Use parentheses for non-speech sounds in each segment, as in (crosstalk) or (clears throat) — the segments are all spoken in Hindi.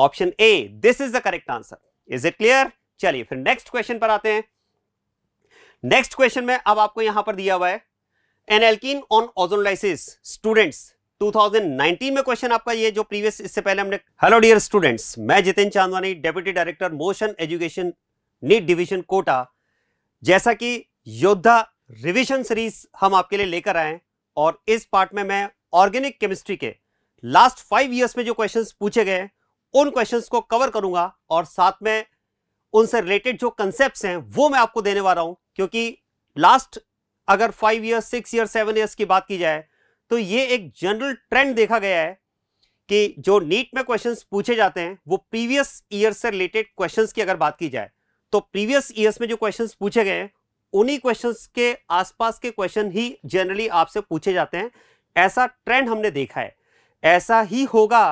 Option A this is the correct answer is it clear चलिए फिर नेक्स्ट क्वेश्चन पर आते हैं नेक्स्ट क्वेश्चन में अब आपको यहां पर दिया हुआ है an alkene on ozonolysis students 2019 में क्वेश्चन आपका ये जो प्रीवियस इससे पहले हमने हेलो डियर स्टूडेंट्स मैं Jitin Chandwani deputy director Motion Education NEET division Kota जैसा कि योद्धा रिवीजन सीरीज हम आपके लिए लेकर आए और इस पार्ट में मैं ऑर्गेनिक केमिस्ट्री के लास्ट फाइव ईयर्स में जो क्वेश्चन पूछे गए उन क्वेश्चंस को कवर करूंगा और साथ में उनसे रिलेटेड जो कंसेप्ट हैं वो मैं आपको देने वाला हूं क्योंकि लास्ट अगर five years six year seven years की बात की जाए तो ये एक जनरल ट्रेंड देखा गया है कि जो नीट में क्वेश्चन पूछे जाते हैं वो प्रीवियस ईयर से रिलेटेड क्वेश्चन की अगर बात की जाए तो प्रीवियस ईयर्स में जो क्वेश्चन पूछे गए उन्हीं क्वेश्चंस के आसपास के क्वेश्चन ही जनरली आपसे पूछे जाते हैं ऐसा ट्रेंड हमने देखा है ऐसा ही होगा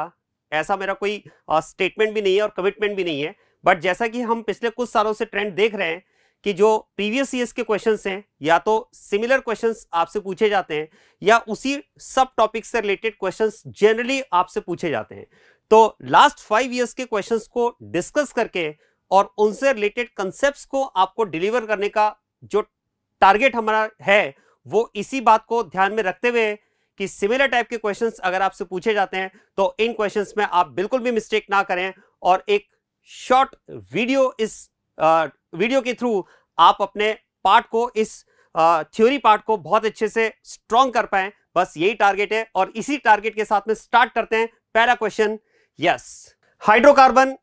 ऐसा मेरा कोई स्टेटमेंट भी नहीं है और कमिटमेंट भी नहीं है बट जैसा कि हम पिछले कुछ सालों से ट्रेंड देख रहे हैं कि जो प्रीवियस ईयर्स के क्वेश्चंस हैं या तो सिमिलर क्वेश्चंस आपसे पूछे जाते हैं या उसी सब टॉपिक से रिलेटेड क्वेश्चंस जनरली आपसे पूछे जाते हैं तो लास्ट फाइव ईयर्स के क्वेश्चंस को डिस्कस करके और उनसे रिलेटेड कंसेप्ट को आपको डिलीवर करने का जो टारगेट हमारा है वो इसी बात को ध्यान में रखते हुए कि सिमिलर टाइप के क्वेश्चन अगर आपसे पूछे जाते हैं तो इन क्वेश्चन में आप बिल्कुल भी मिस्टेक ना करें और एक शॉर्ट वीडियो इस आ, वीडियो के थ्रू आप अपने पार्ट को इस थ्योरी पार्ट को बहुत अच्छे से स्ट्रॉन्ग कर पाए बस यही टारगेट है और इसी टारगेट के साथ में स्टार्ट करते हैं पहला question yes hydrocarbon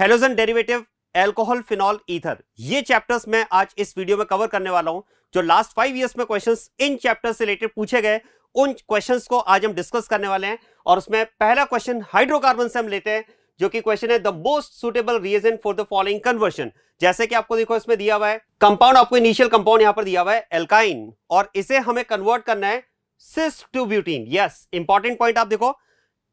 halogen derivative alcohol phenol ether ये चैप्टर्स मैं आज इस वीडियो में कवर करने वाला हूं जो लास्ट फाइव ईयर्स में क्वेश्चंस इन चैप्टर से रिलेटेड पूछे गए उन क्वेश्चंस को आज हम डिस्कस करने वाले हैं और उसमें पहला क्वेश्चन हाइड्रोकार्बन से हम लेते हैं जो कि क्वेश्चन है the most suitable reason for the following conversion जैसे कि आपको देखो इसमें दिया हुआ है कंपाउंड आपको इनिशियल कंपाउंड यहां पर दिया हुआ है एल्काइन और इसे हमें कन्वर्ट करना है cis two butene yes important point आप देखो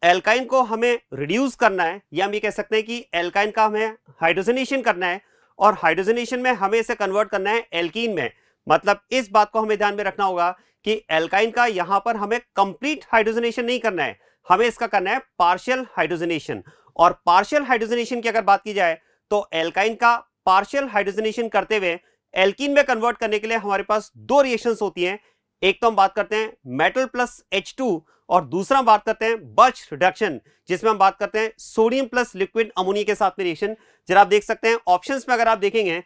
एल्काइन को हमें रिड्यूस करना है या हम ये कह सकते हैं कि एल्काइन का हमें हाइड्रोजनेशन करना है और हाइड्रोजनेशन में हमें इसे कन्वर्ट करना है एल्कीन में मतलब इस बात को हमें ध्यान में रखना होगा कि एल्काइन का यहां पर हमें कंप्लीट हाइड्रोजनेशन नहीं करना है हमें इसका करना है पार्शियल हाइड्रोजनेशन और पार्शियल हाइड्रोजनेशन की अगर बात की जाए तो एल्काइन का पार्शियल हाइड्रोजनेशन करते हुए एल्किन में कन्वर्ट करने के लिए हमारे पास दो रिएक्शंस होती हैं एक तो हम बात करते हैं मेटल प्लस एच टू और दूसरा हम बात करते हैं बर्च रिडक्शन जिसमें हम बात करते हैं सोडियम प्लस लिक्विड अमोनिया के साथ में रिएक्शन जरा आप देख सकते हैं ऑप्शंस में अगर आप देखेंगे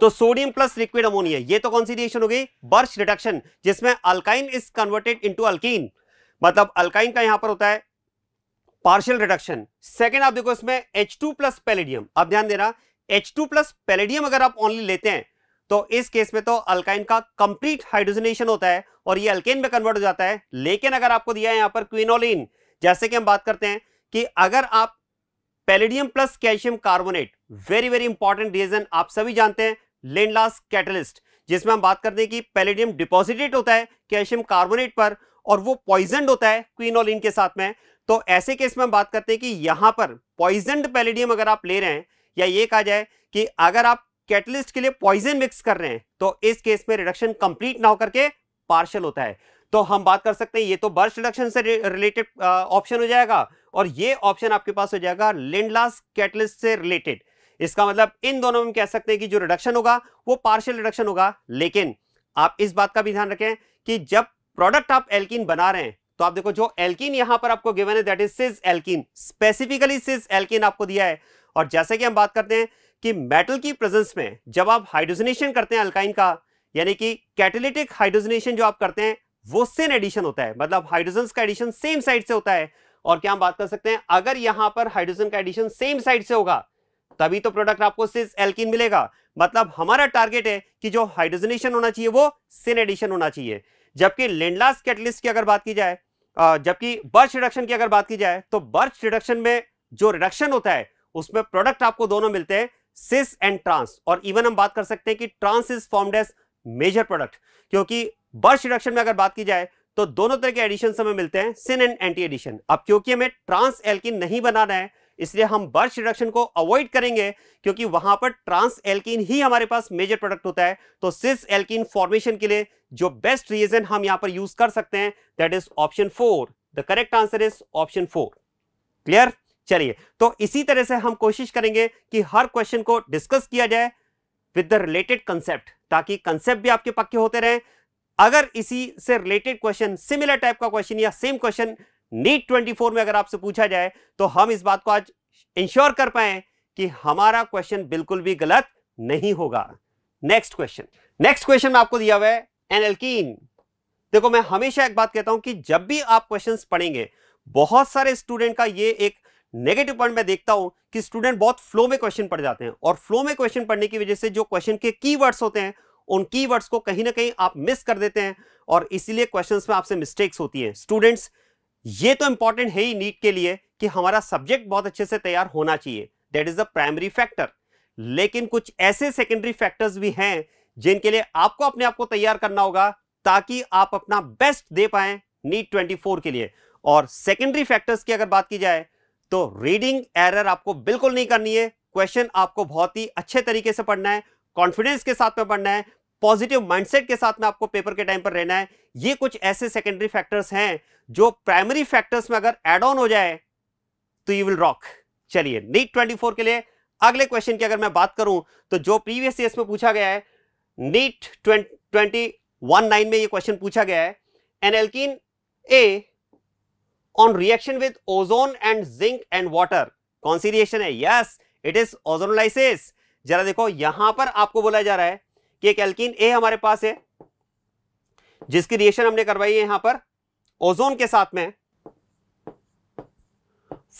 तो सोडियम प्लस लिक्विड अमोनिया ये तो कौन सी रिएक्शन हो गई बर्श रिडक्शन जिसमें alkyne is converted into alkene मतलब अल्काइन का यहां पर होता है पार्शियल रिडक्शन सेकेंड आप देखो इसमें एच टू प्लस पेलेडियम आप ध्यान देना एच टू प्लस पेलेडियम अगर आप ओनली लेते हैं तो इस केस में तो अल्काइन का कंप्लीट हाइड्रोजनेशन होता है और ये अल्केन में कन्वर्ट हो जाता है लेकिन अगर आपको दिया है यहां पर क्विनोलिन जैसे कि हम बात करते हैं कि अगर आप palladium plus calcium carbonate very very important reason आप सभी जानते हैं लेनलास कैटलिस्ट जिसमें हम बात करते हैं कि पैलेडियम डिपॉजिटेट होता है कैल्शियम कार्बोनेट पर और वो पॉइजनड होता है क्वीनोलिन के साथ में तो ऐसे केस में हम बात करते हैं कि यहां पर पॉइजनड पैलेडियम अगर आप ले रहे हैं या ये कहा जाए कि अगर आप कैटलिस्ट के लिए पॉइजन मिक्स कर रहे हैं तो इस केस में रिडक्शन कंप्लीट ना होकर के पार्शल होता है तो हम बात कर सकते हैं ये तो बर्स रिडक्शन से रिलेटेड ऑप्शन हो जाएगा और ये ऑप्शन आपके पास हो जाएगा लेंडलास कैटलिस्ट से रिलेटेड इसका मतलब इन दोनों में कह सकते हैं कि जो रिडक्शन होगा वो पार्शियल रिडक्शन होगा लेकिन आप इस बात का भी ध्यान रखें कि जब प्रोडक्ट आप एल्किन बना रहे हैं तो आप देखो जो एल्किन यहां पर आपको गिवन है that is cis alkene specifically cis alkene आपको दिया है और जैसे कि हम बात करते हैं कि मेटल की प्रेजेंस में जब आप हाइड्रोजनेशन करते हैं अल्काइन का यानी कि कैटेलिटिक हाइड्रोजनेशन जो आप करते हैं वो सेम एडिशन होता है मतलब हाइड्रोजन का एडिशन सेम साइड से होता है और क्या हम बात कर सकते हैं अगर यहां पर हाइड्रोजन का एडिशन सेम साइड से होगा तभी तो प्रोडक्ट आपको सिस एल्किन मिलेगा मतलब हमारा टारगेट है कि जो हाइड्रोजनेशन होना चाहिए वो सिन एडिशन होना चाहिए जबकि लेंडलास कैटलिस्ट की अगर बात की जाए जबकि बर्च रिडक्शन की अगर बात की जाए तो बर्च रिडक्शन में जो रिडक्शन होता है उसमें प्रोडक्ट आपको दोनों मिलते हैं सिस एंड ट्रांस और इवन हम बात कर सकते हैं कि trans is formed as major product क्योंकि बर्च रिडक्शन में अगर बात की जाए तो दोनों तरह के एडिशन हमें मिलते हैं सिन एंड एंटी एडिशन अब क्योंकि हमें ट्रांस एल्किन नहीं बनाना है इसलिए हम बर्च रिडक्शन को अवॉइड करेंगे क्योंकि वहां पर ट्रांस एल्किन ही हमारे पास मेजर प्रोडक्ट होता है तो सिस एल्किन फॉर्मेशन के लिए जो बेस्ट रीजन हम यहां पर यूज कर सकते हैं that is option four the correct answer is option four clear चलिए तो इसी तरह से हम कोशिश करेंगे कि हर क्वेश्चन को डिस्कस किया जाए विद द रिलेटेड कंसेप्ट ताकि कंसेप्ट भी आपके पक्के होते रहे अगर इसी से रिलेटेड क्वेश्चन सिमिलर टाइप का क्वेश्चन या सेम क्वेश्चन नीट 24 में अगर आपसे पूछा जाए तो हम इस बात को आज इंश्योर कर पाए कि हमारा क्वेश्चन बिल्कुल भी गलत नहीं होगा नेक्स्ट क्वेश्चन नेक्स्ट क्वेश्चन में आपको दिया हुआ है एनएलकीन देखो मैं हमेशा एक बात कहता हूं कि जब भी आप क्वेश्चंस पढ़ेंगे बहुत सारे स्टूडेंट का ये एक नेगेटिव पॉइंट मैं देखता हूं कि स्टूडेंट बहुत फ्लो में क्वेश्चन पढ़ जाते हैं और फ्लो में क्वेश्चन पढ़ने की वजह से जो क्वेश्चन के कीवर्ड्स होते हैं उन कीवर्ड्स को कहीं ना कहीं आप मिस कर देते हैं और इसीलिए क्वेश्चंस में आपसे मिस्टेक्स होती है स्टूडेंट्स ये तो इंपॉर्टेंट है ही नीट के लिए कि हमारा सब्जेक्ट बहुत अच्छे से तैयार होना चाहिए that is the primary factor लेकिन कुछ ऐसे सेकेंडरी फैक्टर्स भी हैं जिनके लिए आपको अपने आप को तैयार करना होगा ताकि आप अपना बेस्ट दे पाए नीट ट्वेंटी के लिए और सेकेंडरी फैक्टर्स की अगर बात की जाए तो रीडिंग एरर आपको बिल्कुल नहीं करनी है क्वेश्चन आपको बहुत ही अच्छे तरीके से पढ़ना है कॉन्फिडेंस के साथ में पढ़ना है पॉजिटिव माइंडसेट के साथ में आपको पेपर के टाइम पर रहना है ये कुछ ऐसे सेकेंडरी फैक्टर्स हैं जो प्राइमरी फैक्टर्स में अगर एड ऑन हो जाए तो यू विल रॉक चलिए नीट 24 के लिए अगले क्वेश्चन की अगर मैं बात करूं तो जो प्रीवियस ईयर में पूछा गया है नीट ट्वेंटी वन नाइन में यह क्वेश्चन पूछा गया है an alkene A on reaction with ozone and zinc and water कौन सी रिएक्शन है यस इट इज ओजोनोलाइसिस जरा देखो यहां पर आपको बोला जा रहा है कि एक ए हमारे पास है जिसकी रिएक्शन हमने करवाई है यहां पर ओजोन के साथ में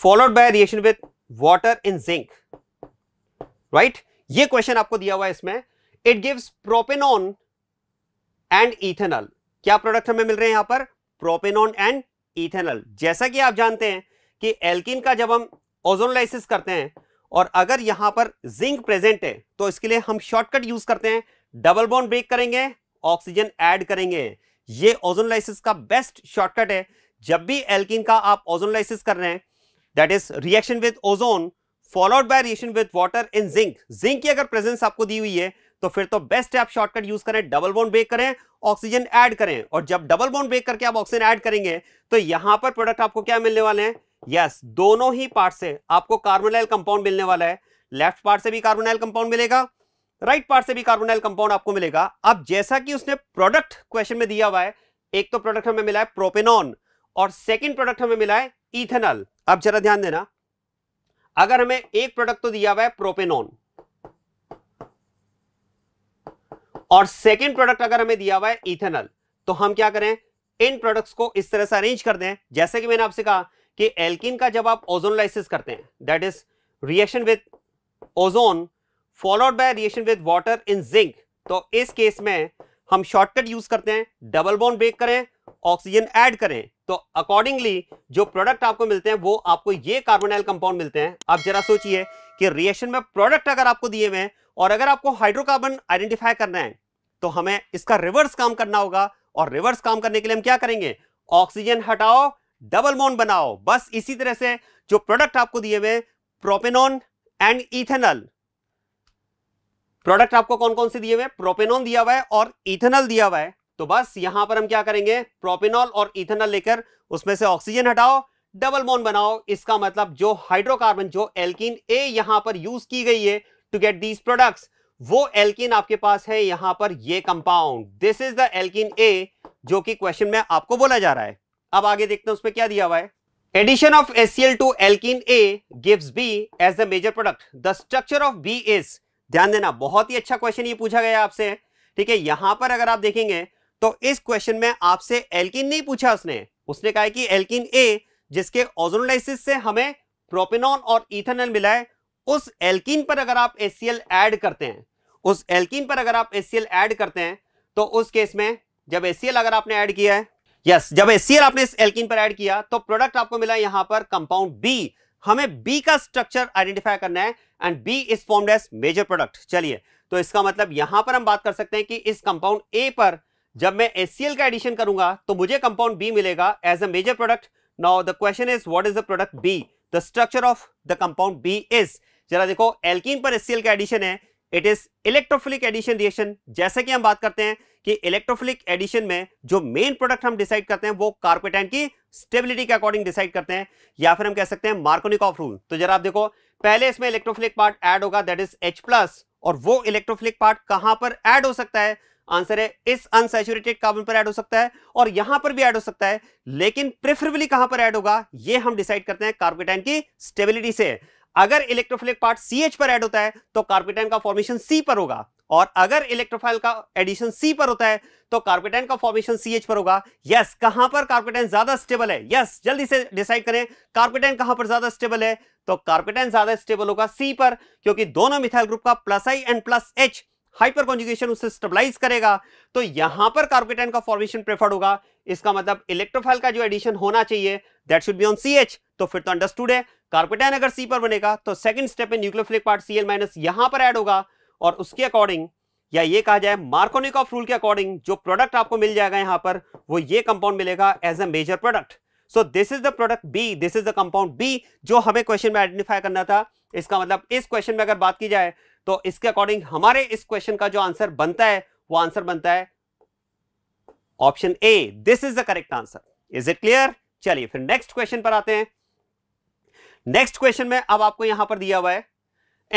followed by reaction with water in zinc right ये क्वेश्चन आपको दिया हुआ है इसमें it gives propanone and ethanol क्या प्रोडक्ट हमें मिल रहे हैं यहां पर प्रोपेनॉन एंड इथेनॉल जैसा कि आप जानते हैं कि एल्किन का जब हम ओजोनलाइसिस करते हैं और अगर यहां पर जिंक प्रेजेंट है तो इसके लिए हम शॉर्टकट यूज करते हैं डबल बॉन्ड ब्रेक करेंगे ऑक्सीजन ऐड करेंगे ये ओजोनलाइसिस का बेस्ट शॉर्टकट है जब भी एल्किन का आप ओजोनलाइसिस कर रहे हैं that is reaction with ozone followed by reaction with water in zinc zinc की अगर प्रेजेंस आपको दी हुई है तो फिर तो बेस्ट है आप शॉर्टकट यूज करें डबल बॉन्ड ब्रेक करें ऑक्सीजन ऐड करें और जब डबल बॉन्ड ब्रेक करके आप ऑक्सीजन ऐड करेंगे तो यहां पर प्रोडक्ट आपको क्या मिलने वाले हैं यस yes, दोनों ही पार्ट से आपको कार्बोनाइल कंपाउंड मिलने वाला है लेफ्ट पार्ट से भी कार्बोनाइल कंपाउंड मिलेगा राइट पार्ट से भी कार्बोनाइल कंपाउंड आपको मिलेगा अब जैसा कि उसने प्रोडक्ट क्वेश्चन में दिया हुआ है एक तो प्रोडक्ट हमें मिला है प्रोपेनॉन और सेकेंड प्रोडक्ट हमें मिला है इथेनॉल अब जरा ध्यान देना अगर हमें एक प्रोडक्ट तो दिया हुआ है प्रोपेनॉन और सेकेंड प्रोडक्ट अगर हमें दिया हुआ है इथेनॉल तो हम क्या करें इन प्रोडक्ट्स को इस तरह से अरेंज कर दें जैसे कि मैंने आपसे कहा कि एल्किन का जब आप ओजोनलाइसिस करते हैं that is reaction with ozone followed by reaction with water in zinc तो इस केस में हम शॉर्टकट यूज करते हैं डबल बोन ब्रेक करें ऑक्सीजन ऐड करें तो अकॉर्डिंगली जो प्रोडक्ट आपको मिलते हैं वो आपको ये कार्बोनाइल कंपाउंड मिलते हैं आप जरा सोचिए कि रिएक्शन में प्रोडक्ट अगर आपको दिए हुए हैं और अगर आपको हाइड्रोकार्बन आइडेंटिफाई करना है तो हमें इसका रिवर्स काम करना होगा और रिवर्स काम करने के लिए हम क्या करेंगे ऑक्सीजन हटाओ डबल बोन बनाओ बस इसी तरह से जो प्रोडक्ट आपको दिए हुए प्रोपेनॉन एंड इथेनॉल प्रोडक्ट आपको कौन कौन से दिए हुए प्रोपेनॉल दिया हुआ है और इथेनॉल दिया हुआ है तो बस यहां पर हम क्या करेंगे प्रोपेनॉल और इथेनॉल लेकर उसमें से ऑक्सीजन हटाओ डबल बॉन्ड बनाओ इसका मतलब जो हाइड्रोकार्बन जो एल्किन ए यहां पर यूज की गई है टू गेट दीज प्रोडक्ट वो एल्किन आपके पास है यहां पर ये compound this is the alkene A जो कि क्वेश्चन में आपको बोला जा रहा है अब आगे देखते हैं उसमें क्या दिया हुआ है addition of S C L to alkene A gives B as the major product the structure of B is ध्यान देना बहुत ही अच्छा क्वेश्चन ये पूछा गया आपसे ठीक है यहां पर अगर आप देखेंगे तो इस क्वेश्चन में आपसे एल्किन नहीं पूछा उसने उसने कहा कि एल्किन ए जिसके ओजोनोलाइसिस से हमें प्रोपिनॉन और इथेनॉल मिला है उस एल्किन पर अगर आप एसीएल ऐड करते हैं उस एल्किन पर अगर आप एल ऐड करते हैं तो उस केस में जब एल अगर आपने ऐड किया है यस एस जब एल आपने इस एल्किन पर ऐड किया तो प्रोडक्ट आपको मिला यहां पर कंपाउंड बी हमें बी का स्ट्रक्चर आइडेंटिफाई करना है and B is formed as major product चलिए तो इसका मतलब यहां पर हम बात कर सकते हैं कि इस कंपाउंड ए पर जब मैं एस का एडिशन करूंगा तो मुझे कंपाउंड बी मिलेगा as a major product now the question is what is the product B the structure of the compound B is जरा देखो एल्कीन पर एस का एडिशन है it is electrophilic addition reaction जैसे कि हम बात करते हैं कि इलेक्ट्रोफिलिक एडिशन में जो मेन प्रोडक्ट हम डिसाइड करते हैं वो कार्पेटाइन की स्टेबिलिटी के अकॉर्डिंग डिसाइड करते हैं या फिर हम कह सकते हैं मार्कोनिक ऑफ रूल तो जरा आप देखो पहले इसमें इलेक्ट्रोफिलिक पार्ट एड होगा दैट इज एच प्लस और वो इलेक्ट्रोफिलिक पार्ट कहां पर एड हो सकता है आंसर है इस अनसेचुरेटेड कार्बन पर ऐड हो सकता है और यहां पर भी ऐड हो सकता है लेकिन प्रेफरेबली कहां पर ऐड होगा ये हम डिसाइड करते हैं कार्बोटाइन की स्टेबिलिटी से अगर इलेक्ट्रोफिलिक पार्ट सी पर एड होता है तो कार्पेटाइन का फॉर्मेशन सी पर होगा और अगर इलेक्ट्रोफाइल का एडिशन सी पर होता है तो कार्पेटाइन का फॉर्मेशन सी एच पर होगा यस कहां पर कार्पेटाइन ज्यादा स्टेबल है यस जल्दी से डिसाइड करें कार्पेटाइन कहां पर ज्यादा स्टेबल है तो कार्पेटाइन ज्यादा स्टेबल होगा सी पर क्योंकि दोनों मिथाइल ग्रुप का plus I and plus H hyperconjugation उसे स्टेबलाइज करेगा तो यहां पर कार्बोकेटाइन का फॉर्मेशन प्रेफर्ड होगा इसका मतलब इलेक्ट्रोफाइल का जो एडिशन होना चाहिए that should be on C H तो फिर तो अंडरस्टूड है कार्बोकेटाइन अगर सी पर बनेगा तो सेकंड स्टेप में nucleophilic part C L minus यहां पर एड होगा और उसके अकॉर्डिंग या ये कहा जाए मार्कोनिक ऑफ रूल के अकॉर्डिंग जो प्रोडक्ट आपको मिल जाएगा यहां पर वो ये कंपाउंड मिलेगा as a major product so this is the product B this is the compound B जो हमें क्वेश्चन में आइडेंटिफाई करना था इसका मतलब इस क्वेश्चन में अगर बात की जाए तो इसके अकॉर्डिंग हमारे इस क्वेश्चन का जो आंसर बनता है वो आंसर बनता है option A this is the correct answer is it clear चलिए फिर नेक्स्ट क्वेश्चन पर आते हैं नेक्स्ट क्वेश्चन में अब आपको यहां पर दिया हुआ है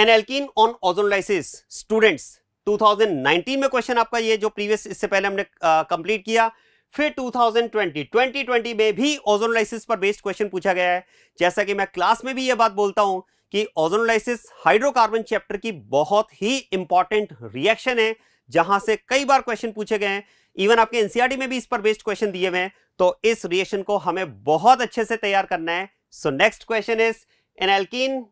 an alkene on ozonolysis students 2019 में क्वेश्चन आपका ये जो प्रीवियस इससे पहले हमने कंप्लीट किया फिर 2020 2020 में भी ओजोनलाइसिस पर बेस्ड क्वेश्चन पूछा गया है जैसा कि मैं क्लास में भी ये बात बोलता हूं कि ओजोनोलाइसिस हाइड्रोकार्बन चैप्टर की बहुत ही इंपॉर्टेंट रिएक्शन है जहां से कई बार क्वेश्चन पूछे गए हैं इवन आपके एनसीईआरटी e में भी इस पर बेस्ड क्वेश्चन दिए हुए हैं तो इस रिएक्शन को हमें बहुत अच्छे से तैयार करना है so next question is an alkene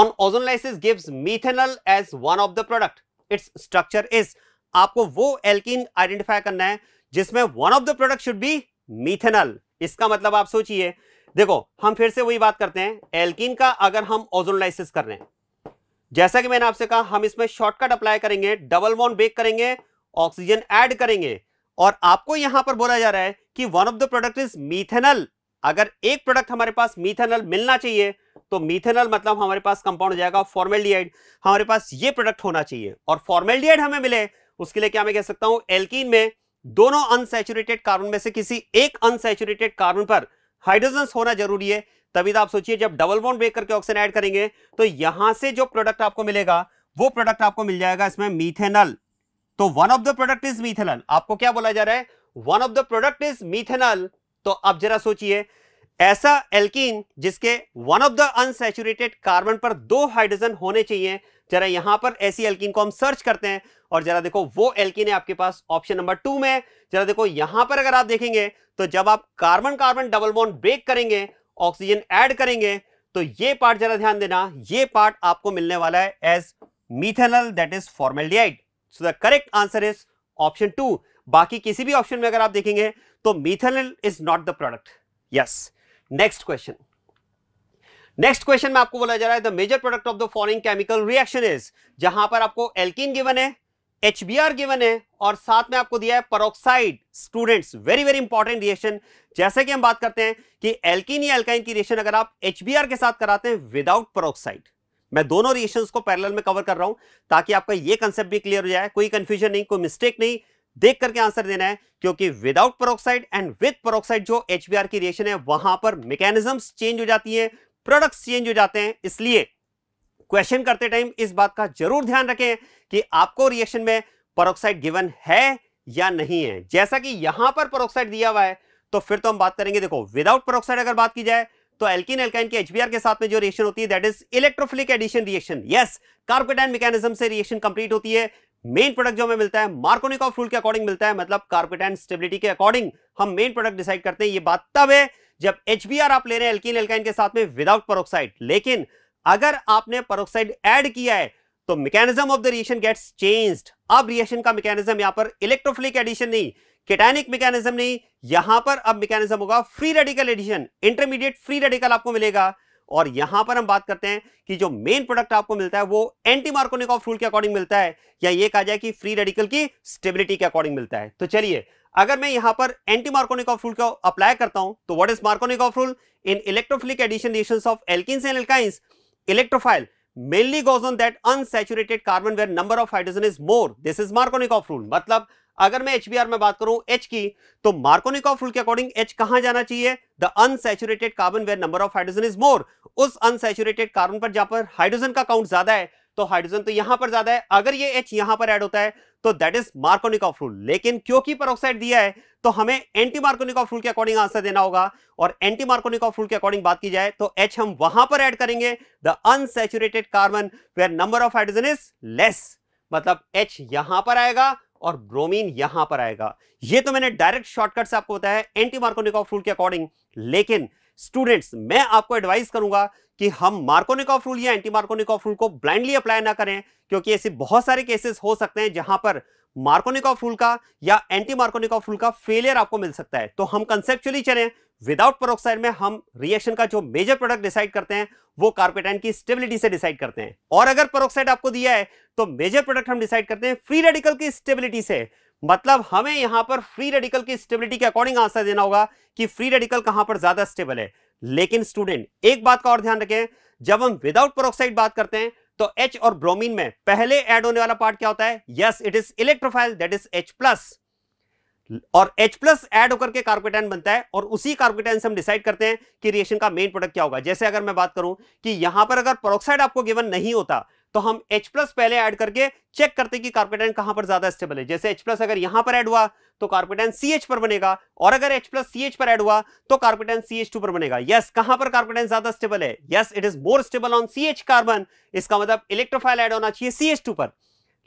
on ozonolysis gives methanol as one of the product its structure is आपको वो एल्किन आइडेंटिफाई करना है जिसमें one of the product should be methanal इसका मतलब आप सोचिए देखो हम फिर से वही बात करते हैं एल्किन का अगर हम ओजोनलाइसिस कर रहे हैं जैसा कि मैंने आपसे कहा हम इसमें शॉर्टकट अप्लाई करेंगे डबल वॉन बेक करेंगे ऑक्सीजन ऐड करेंगे और आपको यहां पर बोला जा रहा है कि one of the product is methanal अगर एक प्रोडक्ट हमारे पास मीथेनल मिलना चाहिए तो मीथेनल मतलब हमारे पास कंपाउंड हो जाएगा फॉर्मेल्डिहाइड हमारे पास ये प्रोडक्ट होना चाहिए और फॉर्मेल्डिहाइड हमें मिले उसके लिए क्या मैं कह सकता हूं एल्कीन में दोनों अनसेचुरेटेड कार्बन में से किसी एक अनसेचुरेटेड कार्बन पर हाइड्रोजन होना जरूरी है तभी तो आप सोचिए जब डबल बॉन्ड ब्रेक करके ऑक्सीजन ऐड करेंगे तो यहां से जो प्रोडक्ट आपको मिलेगा वो प्रोडक्ट आपको मिल जाएगा इसमें मीथेनल तो one of the product is methanal आपको क्या बोला जा रहा है one of the product is methanal तो अब जरा सोचिए ऐसा एल्कीन जिसके one of the unsaturated carbon पर दो हाइड्रोजन होने चाहिए जरा यहां पर ऐसी एल्कीन को हम सर्च करते हैं और जरा देखो वो एल्कीन है आपके पास ऑप्शन नंबर टू में जरा देखो यहां पर अगर आप देखेंगे तो जब आप carbon carbon double bond break करेंगे ऑक्सीजन ऐड करेंगे तो ये पार्ट जरा ध्यान देना ये पार्ट आपको मिलने वाला है as methanal that is formal so the correct answer is option two बाकी किसी भी ऑप्शन में अगर आप देखेंगे तो methanal is not the product yes next question next question में आपको बोला जा रहा है the major product of the following chemical reaction is जहां पर आपको एल्किन गिवन है एच गिवन है और साथ में आपको दिया है peroxide students very very important reaction जैसे कि हम बात करते हैं कि एल्किन या एल्काइन की रिएक्शन अगर आप एच के साथ कराते हैं विदाउट परोक्साइड मैं दोनों रिएक्शन को पैरेलल में कवर कर रहा हूं ताकि आपका यह कंसेप्ट भी क्लियर हो जाए कोई कंफ्यूजन नहीं कोई मिस्टेक नहीं देख करके आंसर देना है क्योंकि without peroxide and with peroxide जो एच की रिएक्शन है वहां पर मैकेनिज्म्स चेंज हो जाती है प्रोडक्ट्स चेंज हो जाते हैं इसलिए क्वेश्चन करते टाइम इस बात का जरूर ध्यान रखें कि आपको रिएक्शन में परोक्साइड गिवन है या नहीं है जैसा कि यहां पर परोक्साइड दिया हुआ है तो फिर तो हम बात करेंगे देखो विदाउट परोक्साइड अगर बात की जाए तो एल्किन एल्काइन के एचबीआर के साथ में जो रिएक्शन होती है that is electrophilic addition reaction yes carbocation mechanism से रिएक्शन कंप्लीट होती है मेन प्रोडक्ट जो हमें मिलता है मार्कोनिक ऑफ रूल के अकॉर्डिंग मिलता है मतलब कार्पेट एंड स्टेबिलिटी के अकॉर्डिंग हम मेन प्रोडक्ट डिसाइड करते हैं ये बात तब है जब एच आप ले रहे हैं एल्किन एल्काइन के साथ में विदाउट परोक्साइड लेकिन अगर आपने परोक्साइड एड किया है तो mechanism of the reaction gets changed अब रिएक्शन का मैकेनिज्म यहां पर इलेक्ट्रोफिलिक एडिशन नहीं केटानिक मैकेनिज्म नहीं यहां पर अब मैकेनिज्म होगा free radical addition intermediate free radical आपको मिलेगा और यहां पर हम बात करते हैं कि जो मेन प्रोडक्ट आपको मिलता है वो एंटी मार्कोनिक ऑफ रूल के अकॉर्डिंग मिलता है या ये कहा जाए कि फ्री रेडिकल की स्टेबिलिटी के अकॉर्डिंग मिलता है तो चलिए अगर मैं यहां पर एंटी ऑफ रूल को अप्लाई करता हूं तो what is Markovnikov rule in electrophilic addition reactions of alkenes and electrophile mainly goes on that that carbon where number of hydrogen is more this is Markovnikov rule मतलब अगर मैं एच में बात करूं एच की तो मार्कोनिकॉफ रूल के अकॉर्डिंग एच कहां जाना चाहिए the unsaturated carbon where number of hydrogen is more उस अनसेचुरेटेड कार्बन पर जहां पर हाइड्रोजन का काउंट ज्यादा है तो हाइड्रोजन तो यहां पर ज्यादा है अगर ये एच यहां पर ऐड होता है तो that is Markovnikov rule लेकिन क्योंकि परोक्साइड दिया है तो हमें एंटी मार्कोनिक ऑफ रूल के अकॉर्डिंग आंसर देना होगा और एंटी मार्कोनिक ऑफ रूल के अकॉर्डिंग बात की जाए तो एच हम वहां पर ऐड करेंगे the unsaturated carbon where number of hydrogen is less मतलब एच यहां पर आएगा और ब्रोमीन यहां पर आएगा ये तो मैंने डायरेक्ट शॉर्टकट से आपको बताया एंटी मार्कोनिकॉफ रूल के अकॉर्डिंग लेकिन स्टूडेंट्स मैं आपको एडवाइस करूंगा कि हम ऑफ रूल या एंटी ऑफ रूल को ब्लाइंडली अप्लाई ना करें क्योंकि ऐसे बहुत सारे केसेस हो सकते हैं जहां पर मार्कोनिक ऑफ रूल का या एंटी मार्कोनिक ऑफ रूल का फेलियर आपको मिल सकता है तो हम कंसेप्चुअली चलें विदाउट परोक्साइड में हम रिएक्शन का जो मेजर प्रोडक्ट डिसाइड करते हैं वो कार्पेटाइन की स्टेबिलिटी से डिसाइड करते हैं और अगर परोक्साइड आपको दिया है तो मेजर प्रोडक्ट हम डिसाइड करते हैं फ्री रेडिकल की स्टेबिलिटी से मतलब हमें यहां पर फ्री रेडिकल की स्टेबिलिटी के अकॉर्डिंग आंसर देना होगा कि फ्री रेडिकल कहां पर ज्यादा स्टेबल है लेकिन स्टूडेंट एक बात का और ध्यान रखें जब हम विदाउट परोक्साइड बात करते हैं तो एच और ब्रोमीन में पहले एड होने वाला पार्ट क्या होता है yes it is electrophile that is H plus और H प्लस एड होकर के बनता है और उसी कार्बोटाइन से हम डिसाइड करते हैं कि रिएक्शन का मेन प्रोडक्ट क्या होगा जैसे अगर मैं बात करूं कि यहां पर अगर प्रोक्साइड आपको गिवन नहीं होता तो हम H प्लस पहले ऐड करके चेक करते कि कार्पेटाइन कहां पर ज्यादा स्टेबल है जैसे H प्लस अगर यहां पर ऐड हुआ तो कार्पेटाइन CH पर बनेगा और अगर H प्लस सी पर ऐड हुआ तो कार्पेटाइन CH2 पर बनेगा यस कहां पर कार्पेटाइन ज्यादा स्टेबल है yes it is more stable on CH carbon इसका मतलब इलेक्ट्रोफाइल ऐड होना चाहिए CH2 पर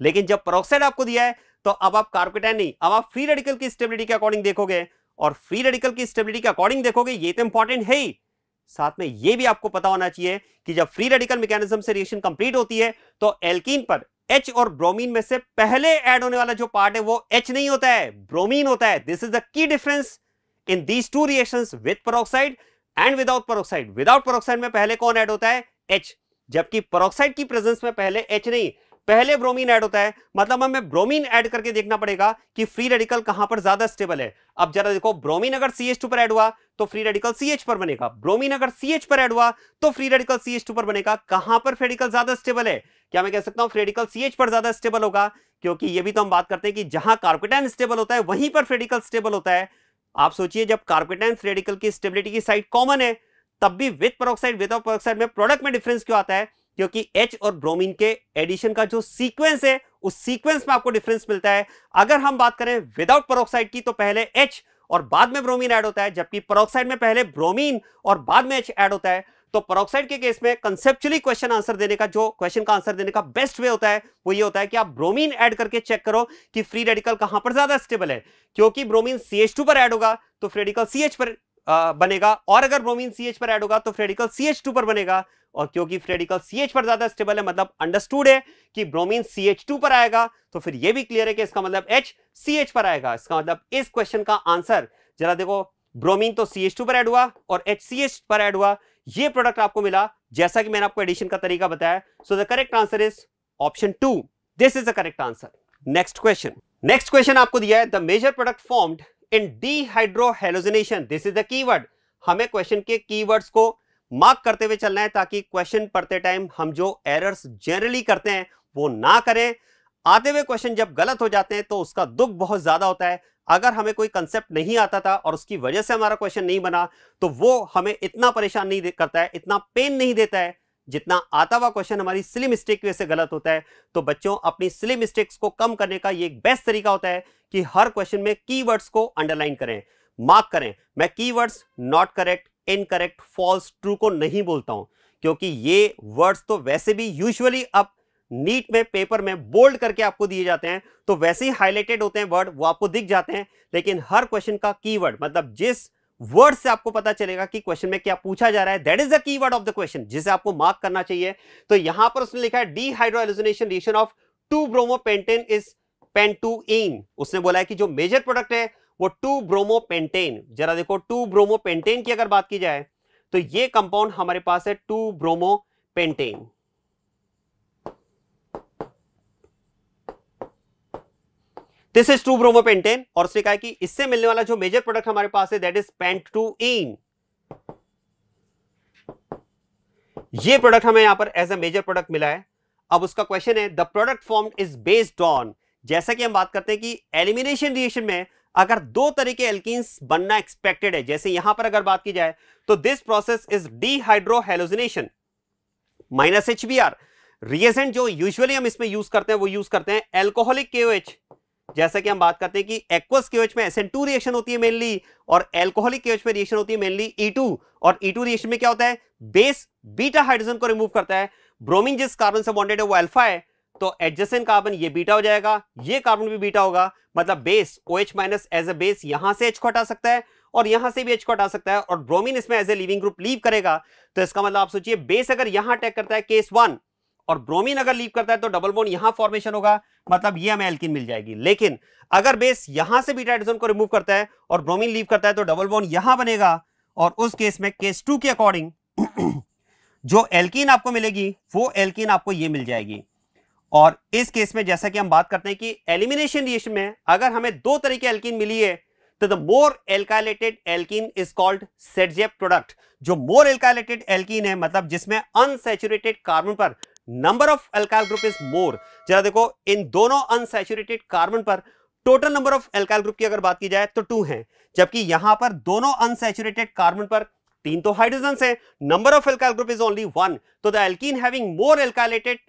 लेकिन जब परोक्साइड आपको दिया है तो अब आप कार्पेटाइन नहीं अब आप फ्री रेडिकल की स्टेबिलिटी के अकॉर्डिंग देखोगे और फ्री रेडिकल की स्टेबिलिटी के अकॉर्डिंग देखोगे ये तो इंपॉर्टेंट है ही साथ में यह भी आपको पता होना चाहिए कि जब फ्री रेडिकल मैकेनिज्म से रिएक्शन कंप्लीट होती है तो एल्कीन पर एच और ब्रोमीन में से पहले ऐड होने वाला जो पार्ट है वो एच नहीं होता है ब्रोमीन होता है this is the key difference in these two reaction with peroxide and without peroxide without peroxide में पहले कौन एड होता है एच जबकि परोक्साइड की प्रेजेंस में पहले एच नहीं पहले ब्रोमीन ऐड होता है मतलब हमें ब्रोमीन ऐड करके देखना पड़ेगा कि फ्री रेडिकल कहां पर ज्यादा स्टेबल है अब जरा देखो ब्रोमीन अगर सी पर ऐड हुआ तो फ्री रेडिकल सी पर बनेगा ब्रोमीन अगर सी पर ऐड हुआ तो फ्री रेडिकल सी पर बनेगा कहां पर फ्रेडिकल ज्यादा स्टेबल है क्या मैं कह सकता हूं फ्रेडिकल सी पर ज्यादा स्टेबल होगा क्योंकि ये भी तो हम बात करते हैं कि जहां कार्पेटाइन स्टेबल होता है वहीं पर फ्रेडिकल स्टेबल होता है आप सोचिए जब कार्पेटाइन फ्रेडिकल की स्टेबिलिटी की साइड कॉमन है तब भी विथ परोक्साइड विदाउट परोक्साइड में प्रोडक्ट में डिफरेंस क्यों आता है क्योंकि एच और ब्रोमीन के एडिशन का जो सीक्वेंस है उस सीक्वेंस में आपको डिफरेंस मिलता है अगर हम बात करें विदाउट परोक्साइड की तो पहले एच और बाद में ब्रोमीन ऐड होता है जबकि परोक्साइड में पहले ब्रोमीन और बाद में एच ऐड होता है तो परोक्साइड के केस में कंसेप्चुअली क्वेश्चन आंसर देने का जो क्वेश्चन का आंसर देने का बेस्ट वे होता है वो ये होता है कि आप ब्रोमीन ऐड करके चेक करो कि फ्री रेडिकल कहां पर ज्यादा स्टेबल है क्योंकि ब्रोमीन सी पर ऐड होगा तो फ्री रेडिकल सी पर बनेगा और अगर ब्रोमीन सी पर ऐड होगा तो फ्रेडिकल सी पर बनेगा और क्योंकि फ्रेडिकल सी एच पर ज्यादा स्टेबल है मतलब अंडरस्टूड है कि ब्रोमीन सी एच टू पर आएगा तो फिर यह भी क्लियर है कि इसका मतलब एच सी एच पर आएगा इसका मतलब इस क्वेश्चन का आंसर जरा देखो ब्रोमीन तो सी एच टू पर ऐड हुआ और एच सी एच पर ऐड हुआ ये प्रोडक्ट आपको मिला जैसा कि मैंने आपको एडिशन का तरीका बताया so the correct answer is option two this is the correct answer next question next question आपको दिया है the major product formed in dehydrohalogenation this is the keyword हमें क्वेश्चन के कीवर्ड्स को मार्क करते हुए चलना है ताकि क्वेश्चन पढ़ते टाइम हम जो एरर्स जनरली करते हैं वो ना करें आते हुए क्वेश्चन जब गलत हो जाते हैं तो उसका दुख बहुत ज़्यादा होता है अगर हमें कोई कंसेप्ट नहीं आता था और उसकी वजह से हमारा क्वेश्चन नहीं बना तो वो हमें इतना परेशान नहीं करता है इतना पेन नहीं देता है जितना आता हुआ क्वेश्चन हमारी सिली मिस्टेक की वजह से गलत होता है तो बच्चों अपनी सिली मिस्टेक्स को कम करने का ये एक बेस्ट तरीका होता है कि हर क्वेश्चन में कीवर्ड्स को अंडरलाइन करें मार्क करें मैं keywords not correct incorrect false true को नहीं बोलता हूं क्योंकि ये वर्ड्स तो वैसे भी यूजुअली अब नीट में पेपर में बोल्ड करके आपको दिए जाते हैं तो वैसे ही हाईलाइटेड होते हैं वर्ड वो आपको दिख जाते हैं लेकिन हर क्वेश्चन का की मतलब जिस वर्ड से आपको पता चलेगा कि क्वेश्चन में क्या पूछा जा रहा है that is the key of the question जिसे आपको मार्क करना चाहिए तो यहां पर उसने लिखा है dehydrohalogenation reaction of two bromo pentane is pent two pent two ene उसने बोला है कि जो मेजर प्रोडक्ट है वो टू पेंटेन जरा देखो टू ब्रोमो पेंटेन की अगर बात की जाए तो ये कंपाउंड हमारे पास है two bromo pentane this is two bromo pentane और उसने कहा कि इससे मिलने वाला जो मेजर प्रोडक्ट हमारे पास है that is pent two ene ये प्रोडक्ट हमें यहां पर एज अ मेजर प्रोडक्ट मिला है अब उसका क्वेश्चन है the product form is based on जैसा कि हम बात करते हैं कि एलिमिनेशन रिएक्शन में अगर दो तरीके एल्किस बनना एक्सपेक्टेड है जैसे यहां पर अगर बात की जाए तो this process is dehydrohalogenation minus H B R reagent जो यूजुअली हम इसमें यूज करते हैं वो यूज करते हैं एल्कोहलिक केओएच जैसा कि हम बात करते हैं कि एक्वस एच में एस टू रिएक्शन होती है मेनली और एल्कोहलिक एच में रिएक्शन होती है मेनली ई टू और ई टू रिएक्शन में क्या होता है बेस बीटा हाइड्रोजन को रिमूव करता है ब्रोमीन जिस कार्बन से बॉन्डेड है वो अल्फा है तो एडजसेंट कार्बन ये बीटा हो जाएगा ये कार्बन भी बीटा होगा मतलब base O H minus as a base यहां से एच को हटा सकता है और यहां से भी एच को हटा सकता है और ब्रोमीन इसमें as a leaving group leave करेगा तो इसका मतलब आप सोचिए बेस अगर यहां अटैक करता है केस वन और ब्रोमीन अगर लीव करता है तो डबल बोन यहां फॉर्मेशन होगा मतलब ये हमें एल्किन मिल जाएगी लेकिन अगर बेस यहां से बीटा एडजन को रिमूव करता है और ब्रोमीन लीव करता है तो डबल बोन यहां बनेगा और उस केस में केस टू के अकॉर्डिंग (clears throat) जो एल्किन आपको मिलेगी वो एल्किन आपको ये मिल जाएगी और इस केस में जैसा कि हम बात करते हैं कि एलिमिनेशन रिएक्शन में अगर हमें दो तरीके एल्किन मिली है तो the more alkylated alkene is called Saytzeff product जो मोर एल्काइलेटेड एल्किन है मतलब जिसमें अनसेचुरेटेड कार्बन पर number of alkyl group is more जरा देखो इन दोनों अनसेचुरेटेड कार्बन पर total number of alkyl group की अगर बात की जाए तो टू है जबकि यहां पर दोनों अनसेचुरेटेड कार्बन पर तीन तो हाइड्रोजन है number of alkyl group is only one तो the alkene having more alkylated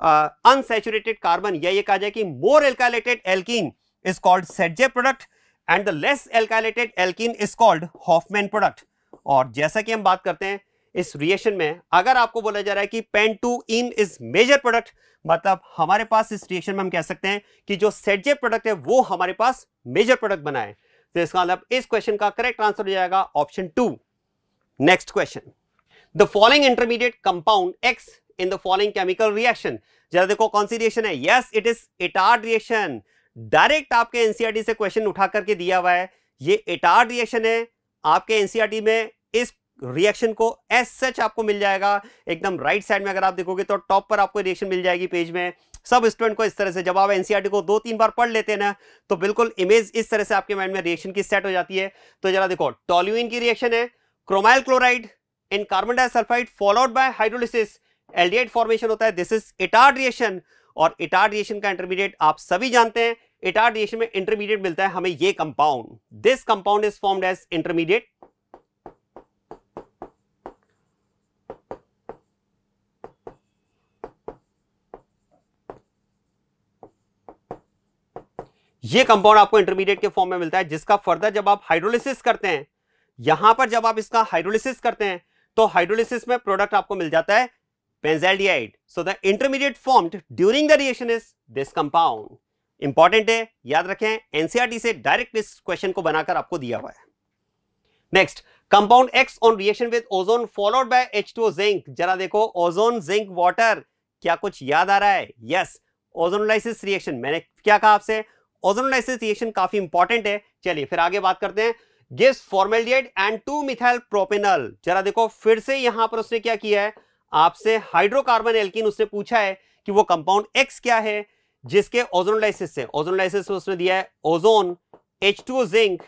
unsaturated carbon या ये कहा जाए कि more alkylated alkene is called Saytzeff product and the less alkylated alkene is called Hofmann product और जैसा कि हम बात करते हैं इस रिएक्शन में अगर आपको बोला जा रहा है कि pent two ene is major product मतलब हमारे पास इस रिएक्शन में हम कह सकते हैं कि जो सेटजे प्रोडक्ट है वो हमारे पास मेजर प्रोडक्ट बना है तो इसका मतलब इस क्वेश्चन का करेक्ट आंसर हो जाएगा option two next question the following intermediate compound X in the following chemical reaction जरा देखो कौन सी रिएक्शन है yes it is Etard reaction direct आपके एनसीआरटी e से क्वेश्चन उठा करके दिया हुआ है ये एटार्ड रिएक्शन है आपके एनसीआरटी e में इस रिएक्शन को एस सच आपको मिल जाएगा एकदम राइट साइड में अगर आप देखोगे तो टॉप पर आपको रिएक्शन मिल जाएगी पेज में सब स्टूडेंट को इस तरह से जब आप एनसीआरटी e को दो तीन बार पढ़ लेते हैं ना तो बिल्कुल इमेज इस तरह से आपके माइंड में रिएक्शन की सेट हो जाती है तो जरा देखो टॉल्यून की रिएक्शन है chromyl chloride in carbon disulphide followed by hydrolysis aldehyde formation होता है दिस इज इटार और इटार्ड का इंटरमीडिएट आप सभी जानते हैं इटार्ड में इंटरमीडिएट मिलता है हमें ये compound this compound is formed as intermediate ये कंपाउंड आपको इंटरमीडिएट के फॉर्म में मिलता है जिसका फर्दर जब आप हाइड्रोलिसिस करते हैं यहां पर जब आप इसका हाइड्रोलिसिस करते हैं तो हाइड्रोलिसिस में प्रोडक्ट आपको मिल जाता है benzaldehyde. So the intermediate formed during the reaction is this compound. Important है याद रखें NCERT से डायरेक्ट इस क्वेश्चन को बनाकर आपको दिया हुआ है Next, compound X on reaction with ozone followed by H2O zinc. जरा देखो ozone zinc water क्या कुछ याद आ रहा है यस yes, ओजोनोलाइसिस रिएक्शन मैंने क्या कहा आपसे ओजोनोलाइसिस रिएक्शन काफी इंपॉर्टेंट है चलिए फिर आगे बात करते हैं Gives formaldehyde and two methyl propanol. जरा देखो फिर से यहां पर उसने क्या किया है आपसे हाइड्रोकार्बन एल्किन उसने पूछा है कि वो कंपाउंड एक्स क्या है जिसके ओजोनलाइसिस से ओजोनलाइसिस उसने दिया है ओजोन एच टू जिंक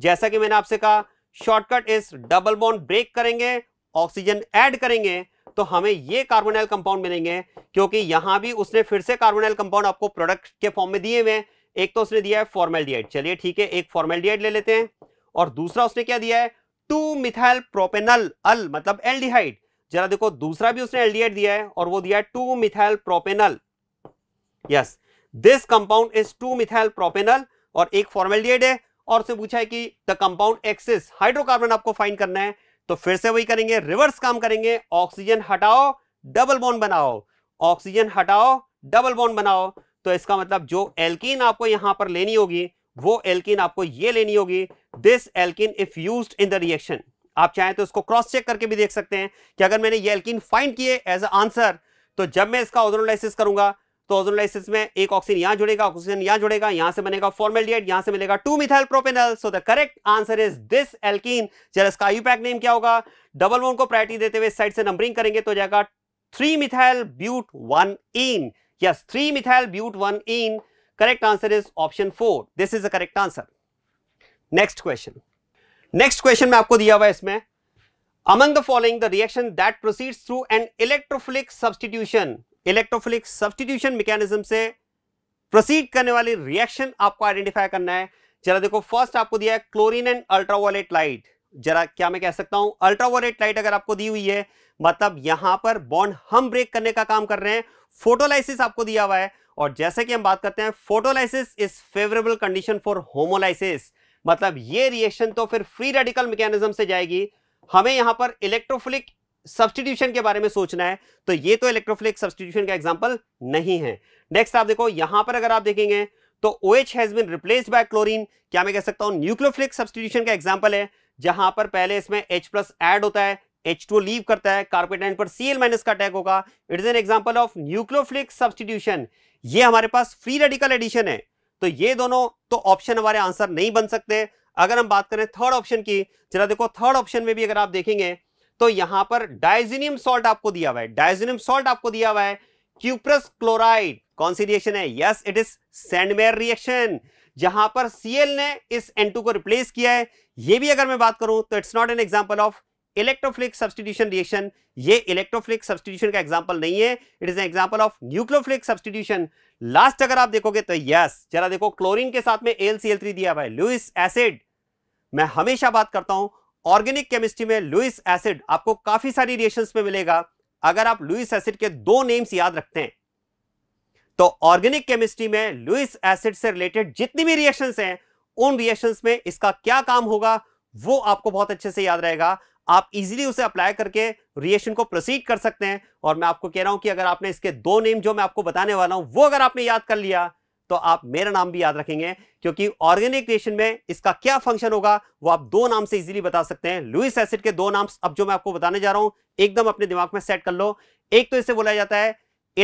जैसा कि मैंने आपसे कहा शॉर्टकट इस डबल बॉन्ड ब्रेक करेंगे ऑक्सीजन ऐड करेंगे तो हमें ये कार्बोनाइल कंपाउंड मिलेंगे क्योंकि यहां भी उसने फिर से कार्बोनाइल कंपाउंड आपको प्रोडक्ट के फॉर्म में दिए हुए हैं एक तो उसने दिया है फॉर्मेल चलिए ठीक है एक फॉर्मेलडिहाइड ले लेते हैं और दूसरा उसने क्या दिया है टू मिथाइल प्रोपेनल अल मतलब एल्डिहाइड जरा देखो दूसरा भी उसने एल्डिहाइड दिया है और वो दिया है two methyl propanal yes this compound is two methyl propanal और एक फॉर्मेल्डिहाइड है और से पूछा है कि द कंपाउंड एक्सिस हाइड्रोकार्बन आपको फाइंड करना है तो फिर से वही करेंगे रिवर्स काम करेंगे ऑक्सीजन हटाओ डबल बॉन्ड बनाओ ऑक्सीजन हटाओ डबल बॉन्ड बनाओ तो इसका मतलब जो एल्किन आपको यहां पर लेनी होगी वो एल्किन आपको ये लेनी होगी this alkene if used in the reaction आप चाहें तो इसको क्रॉस चेक करके भी देख सकते हैं कि अगर मैंने ये एल्किन फाइंड किए एज आंसर तो जब मैं इसका ओजोनोलाइसिस करूंगा तो ओजोनोलाइसिस में एक ऑक्सीजन यहां जुड़ेगा ऑक्सीजन यहां जुड़ेगा यहां से बनेगा फॉर्मेलिएट यहां से मिलेगा two methyl propanal so the correct answer is this alkene जरा इसका आईयूपैक नेम क्या होगा डबल वन को प्रायोरिटी देते हुए साइड से नंबरिंग करेंगे तो जाएगा three methyl but one ene yes three methyl but one ene correct answer is option four this is the correct answer next question next question में आपको दिया हुआ इसमें among the following the reaction that proceeds through an electrophilic substitution electrophilic substitution mechanism से प्रोसीड करने वाली रिएक्शन आपको आइडेंटिफाई करना है जरा देखो फर्स्ट आपको दिया है क्लोरीन एंड अल्ट्रावायलेट लाइट जरा क्या मैं कह सकता हूं अल्ट्रावायलेट लाइट अगर आपको दी हुई है मतलब यहां पर बॉन्ड हम ब्रेक करने का काम कर रहे हैं फोटोलाइसिस आपको दिया हुआ है और जैसे कि हम बात करते हैं photolysis is favourable condition for homolysis मतलब ये रिएक्शन तो फिर फ्री रेडिकल मैकेनिज्म से जाएगी हमें यहां पर इलेक्ट्रोफिलिक सब्सटीट्यूशन के बारे में सोचना है तो ये तो इलेक्ट्रोफिलिक सब्सटीट्यूशन का एग्जाम्पल नहीं है नेक्स्ट आप देखो यहां पर अगर आप देखेंगे तो O H has been replaced by chlorine क्या मैं कह सकता हूं न्यूक्लोफिलिक सब्सटीट्यूशन का एग्जाम्पल है जहां पर पहले इसमें एच प्लस एड होता है एच टू लीव करता है कार्बेट पर सी एल माइनस का अटैक होगा it is an example of nucleophilic substitution ये हमारे पास फ्री रेडिकल एडिशन है तो ये दोनों तो ऑप्शन हमारे आंसर नहीं बन सकते अगर हम बात करें थर्ड ऑप्शन की जरा देखो थर्ड ऑप्शन में भी अगर आप देखेंगे तो यहां पर डायजिनियम सॉल्ट आपको दिया हुआ है डायजिनियम सॉल्ट आपको दिया हुआ है क्यूप्रस क्लोराइड कौन सी रिएक्शन है yes it is Sandmeyer reaction जहां पर सीएल ने इस एन को रिप्लेस किया है ये भी अगर मैं बात करूं तो it's not an example of electrophilic substitution reaction ये इलेक्ट्रोफ्लिक सब्सटीट्यूशन का एग्जाम्पल नहीं है it is an example of nucleophilic substitution last अगर आप देखोगे तो यस जरा देखो क्लोरीन के साथ में एल सी एल थ्री दिया हुआ है लुइस एसिड मैं हमेशा बात करता हूं ऑर्गेनिक केमिस्ट्री में लुइस एसिड आपको काफी सारी रिएक्शन में मिलेगा अगर आप लुइस एसिड के दो नेम्स याद रखते हैं तो ऑर्गेनिक केमिस्ट्री में लुइस एसिड से रिलेटेड जितनी भी रिएक्शंस हैं उन रिएक्शंस में इसका क्या काम होगा वो आपको बहुत अच्छे से याद रहेगा आप इजीली उसे अप्लाई करके रिएक्शन को प्रोसीड कर सकते हैं और मैं आपको कह रहा हूं कि अगर आपने इसके दो नेम जो मैं आपको बताने वाला हूं वो अगर आपने याद कर लिया तो आप मेरा नाम भी याद रखेंगे क्योंकि ऑर्गेनिक रिएक्शन में इसका क्या फंक्शन होगा वो आप दो नाम से इजीली बता सकते हैं लुइस एसिड के दो नाम अब जो मैं आपको बताने जा रहा हूं एकदम अपने दिमाग में सेट कर लो एक तो इसे बोला जाता है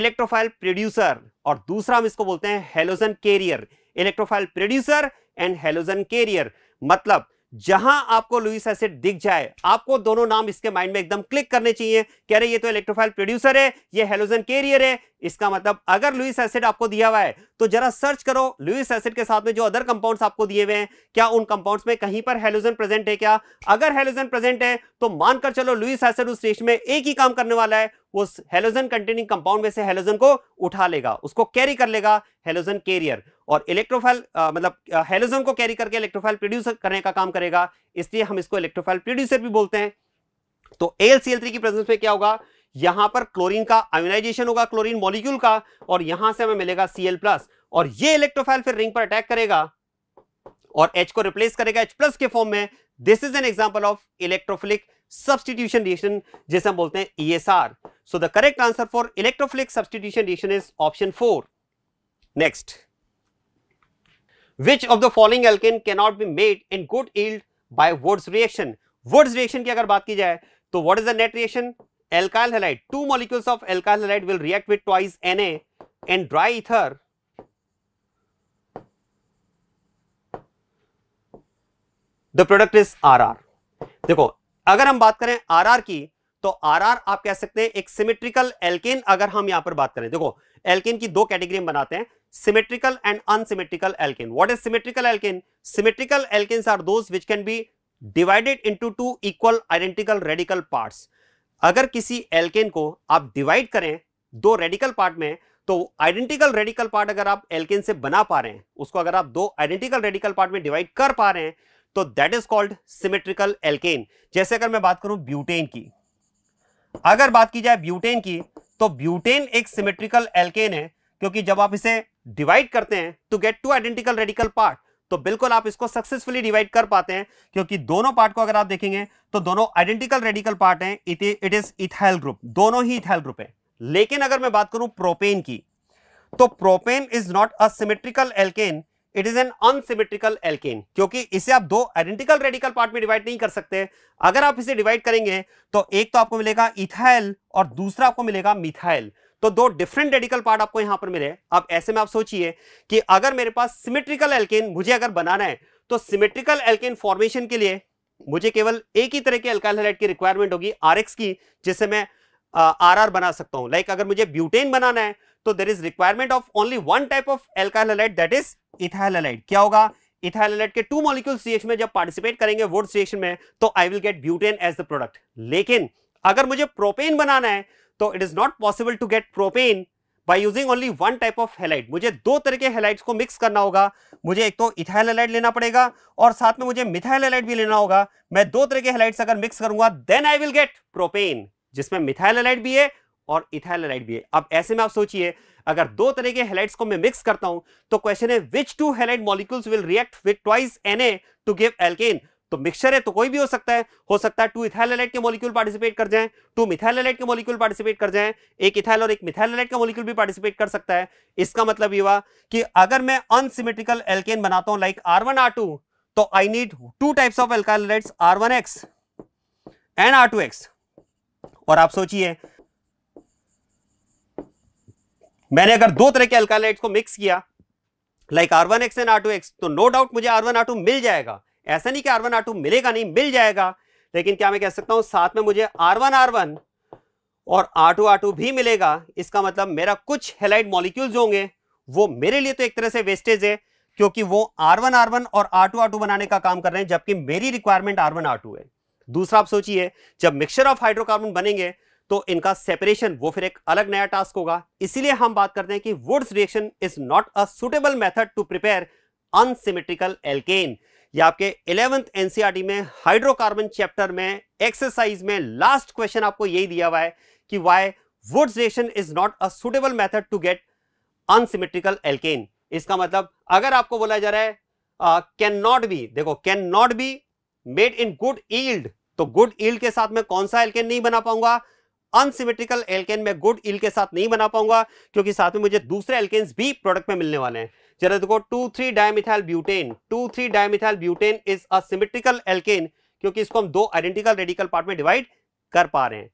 इलेक्ट्रोफाइल प्रोड्यूसर और दूसरा हम इसको बोलते हैं halogen carrier electrophile producer and halogen carrier मतलब जहां आपको लुइस एसिड दिख जाए आपको दोनों नाम इसके माइंड में एकदम क्लिक करने चाहिए कह रहे ये तो इलेक्ट्रोफाइल प्रोड्यूसर है ये हेलोजन कैरियर है इसका मतलब अगर लुइस एसिड आपको दिया हुआ है तो जरा सर्च करो लुइस एसिड के साथ में जो अदर कंपाउंड्स आपको दिए हुए हैं क्या उन कंपाउंड्स में कहीं पर हेलोजन प्रेजेंट है क्या अगर हेलोजन प्रेजेंट है तो मानकर चलो लुइस एसिड उस रेश में एक ही काम करने वाला है वो हेलोजन कंटेनिंग कंपाउंड में से हेलोजन को उठा लेगा उसको कैरी कर लेगा हेलोजन कैरियर और इलेक्ट्रोफाइल मतलब हेलोजन को कैरी करके इलेक्ट्रोफाइल प्रोड्यूस करने का काम करेगा इसलिए हम इसको इलेक्ट्रोफाइल प्रोड्यूसर भी बोलते हैं तो AlCl3 की प्रेजेंस में क्या होगा यहां पर क्लोरीन का आयोनाइजेशन होगा क्लोरीन मॉलिक्यूल का और यहां से हमें मिलेगा Cl+ और ये इलेक्ट्रोफाइल फिर रिंग पर अटैक करेगा और H को रिप्लेस करेगा H+ के फॉर्म में this is an example of electrophilic substitution reaction जिसे हम बोलते हैं ESR so the correct answer for electrophilic substitution reaction is option 4 next which of the following alkane cannot be made in good yield by Wurtz reaction Wurtz reaction की अगर बात की जाए तो what is the net reaction alkyl two molecules of alkyl alkyl will react react twice N A and dry ether the product is R R देखो अगर हम बात करें आर आर की तो आर आर आप कह सकते हैं एक सिमेट्रिकल एल्केन अगर हम यहां पर बात करें देखो एल्केन की दो कैटेगरी हम बनाते हैं symmetrical and unsymmetrical alkane. What is symmetrical alkane? Symmetrical alkanes are those which can be divided into two equal identical radical parts. agar kisi alkane ko aap divide kare do radical part mein तो आइडेंटिकल रेडिकल पार्ट अगर आप एल्केन से बना पा रहे हैं उसको अगर आप दो आइडेंटिकल रेडिकल पार्ट में डिवाइड कर पा रहे हैं तो that is called symmetrical alkane जैसे अगर मैं बात करूं ब्यूटेन की अगर बात की जाए ब्यूटेन की तो ब्यूटेन एक सिमेट्रिकल एल्केन है क्योंकि जब आप इसे डिवाइड करते हैं to get two identical radical part तो बिल्कुल आप इसको सक्सेसफुली डिवाइड कर पाते हैं क्योंकि दोनों पार्ट को अगर आप देखेंगे तो दोनों आइडेंटिकल रेडिकल पार्ट हैं इट इज इथाइल ग्रुप दोनों ही इथाइल ग्रुप है लेकिन अगर मैं बात करूं प्रोपेन की तो propane is not a symmetrical alkane it is an unsymmetrical alkane क्योंकि इसे आप दो आइडेंटिकल रेडिकल पार्ट में डिवाइड नहीं कर सकते अगर आप इसे डिवाइड करेंगे तो एक तो आपको मिलेगा इथाइल और दूसरा आपको मिलेगा मिथाइल तो दो डिफरेंट रेडिकल पार्ट आपको यहां पर मिले अब ऐसे में आप सोचिए कि अगर मेरे पास सिमेट्रिकल एल्केन मुझे अगर बनाना है तो सिमेट्रिकल एल्केन फॉर्मेशन के लिए मुझे केवल एक ही तरह के अल्काइल हैलाइड की रिक्वायरमेंट होगी आर की जिससे मैं आर आर बना सकता हूं लाइक like अगर मुझे ब्यूटेन बनाना है तो there is requirement of only one type of alkyl halide that is ethyl halide क्या होगा इथाइल हैलाइड के टू मॉलिक्यूल रिएक्शन में जब पार्टिसिपेट करेंगे वुड्स रिएक्शन में तो I will get butane as the product लेकिन अगर मुझे प्रोपेन बनाना है तो it is not possible to get propane by using only one type of halide मुझे दो तरह के हेलाइट्स को मिक्स करना होगा मुझे एक तो इथाइल हेलाइट लेना पड़ेगा और साथ में मुझे मिथाइल हेलाइट भी लेना होगा मैं दो तरह के हेलाइट्स अगर मिक्स करूंगा then I will get propane जिसमें मिथाइल हेलाइट भी है और इथाइल हेलाइट भी है अब ऐसे में आप सोचिए अगर दो तरह के हेलाइट्स को मैं मिक्स करता हूं तो क्वेश्चन है which two halide molecules will react with twice N to give alkane तो मिक्सचर है तो कोई भी हो सकता है हो सकता है टू इथाइलेट के मोलिक्यूल पार्टिसिपेट कर जाए टू मिथाइलेट के मोलिक्यूल पार्टिसिपेट कर जाए एक इथाइल और एक मिथाइलेट का मोलिक्यूल भी पार्टिसिपेट कर सकता है इसका मतलब ये हुआ कि अगर मैं अनसिमेट्रिकल एल्केन बनाता हूं लाइक आर वन तो I need two types of alkylates R one X and R two X और आप सोचिए मैंने अगर दो तरह के अल्काइलाइट्स को मिक्स किया like R one X and R two X तो नो no डाउट मुझे आर वन आर टू मिल जाएगा ऐसा नहीं कि आर वन आर टू मिलेगा नहीं मिल जाएगा लेकिन क्या मैं कह सकता हूं साथ में मुझे आर वन आर वन और आर टू आर टू भी मिलेगा इसका मतलब मेरा कुछ हेलाइट मॉलिक्यूल्स होंगे वो मेरे लिए तो एक तरह से वेस्टेज है क्योंकि वो आर वन आर वन और आर टू आर टू बनाने का काम कर रहे हैं जबकि मेरी requirement R one R two है दूसरा आप सोचिए जब मिक्सचर ऑफ हाइड्रोकार्बन बनेंगे तो इनका सेपरेशन वो फिर एक अलग नया टास्क होगा इसीलिए हम बात करते हैं कि Wurtz reaction is not a suitable method to prepare unsymmetrical alkane या आपके इलेवंथ एनसीआरटी में हाइड्रोकार्बन चैप्टर में एक्सरसाइज में लास्ट क्वेश्चन आपको यही दिया हुआ है कि why Wurtz reaction is not a suitable method to get unsymmetrical alkane इसका मतलब अगर आपको बोला जा रहा है कैन नॉट बी देखो can not be made in good yield तो गुड ईल्ड के साथ में कौन सा एल्केन नहीं बना पाऊंगा अनसिमेट्रिकल एल्केन में गुड ईल्ड के साथ नहीं बना पाऊंगा क्योंकि साथ में मुझे दूसरे एल्केन्स भी प्रोडक्ट में मिलने वाले हैं जरा देखो two three dimethyl butane two three dimethyl butane is symmetrical alkane क्योंकि इसको हम दो आइडेंटिकल रेडिकल पार्ट में डिवाइड कर पा रहे हैं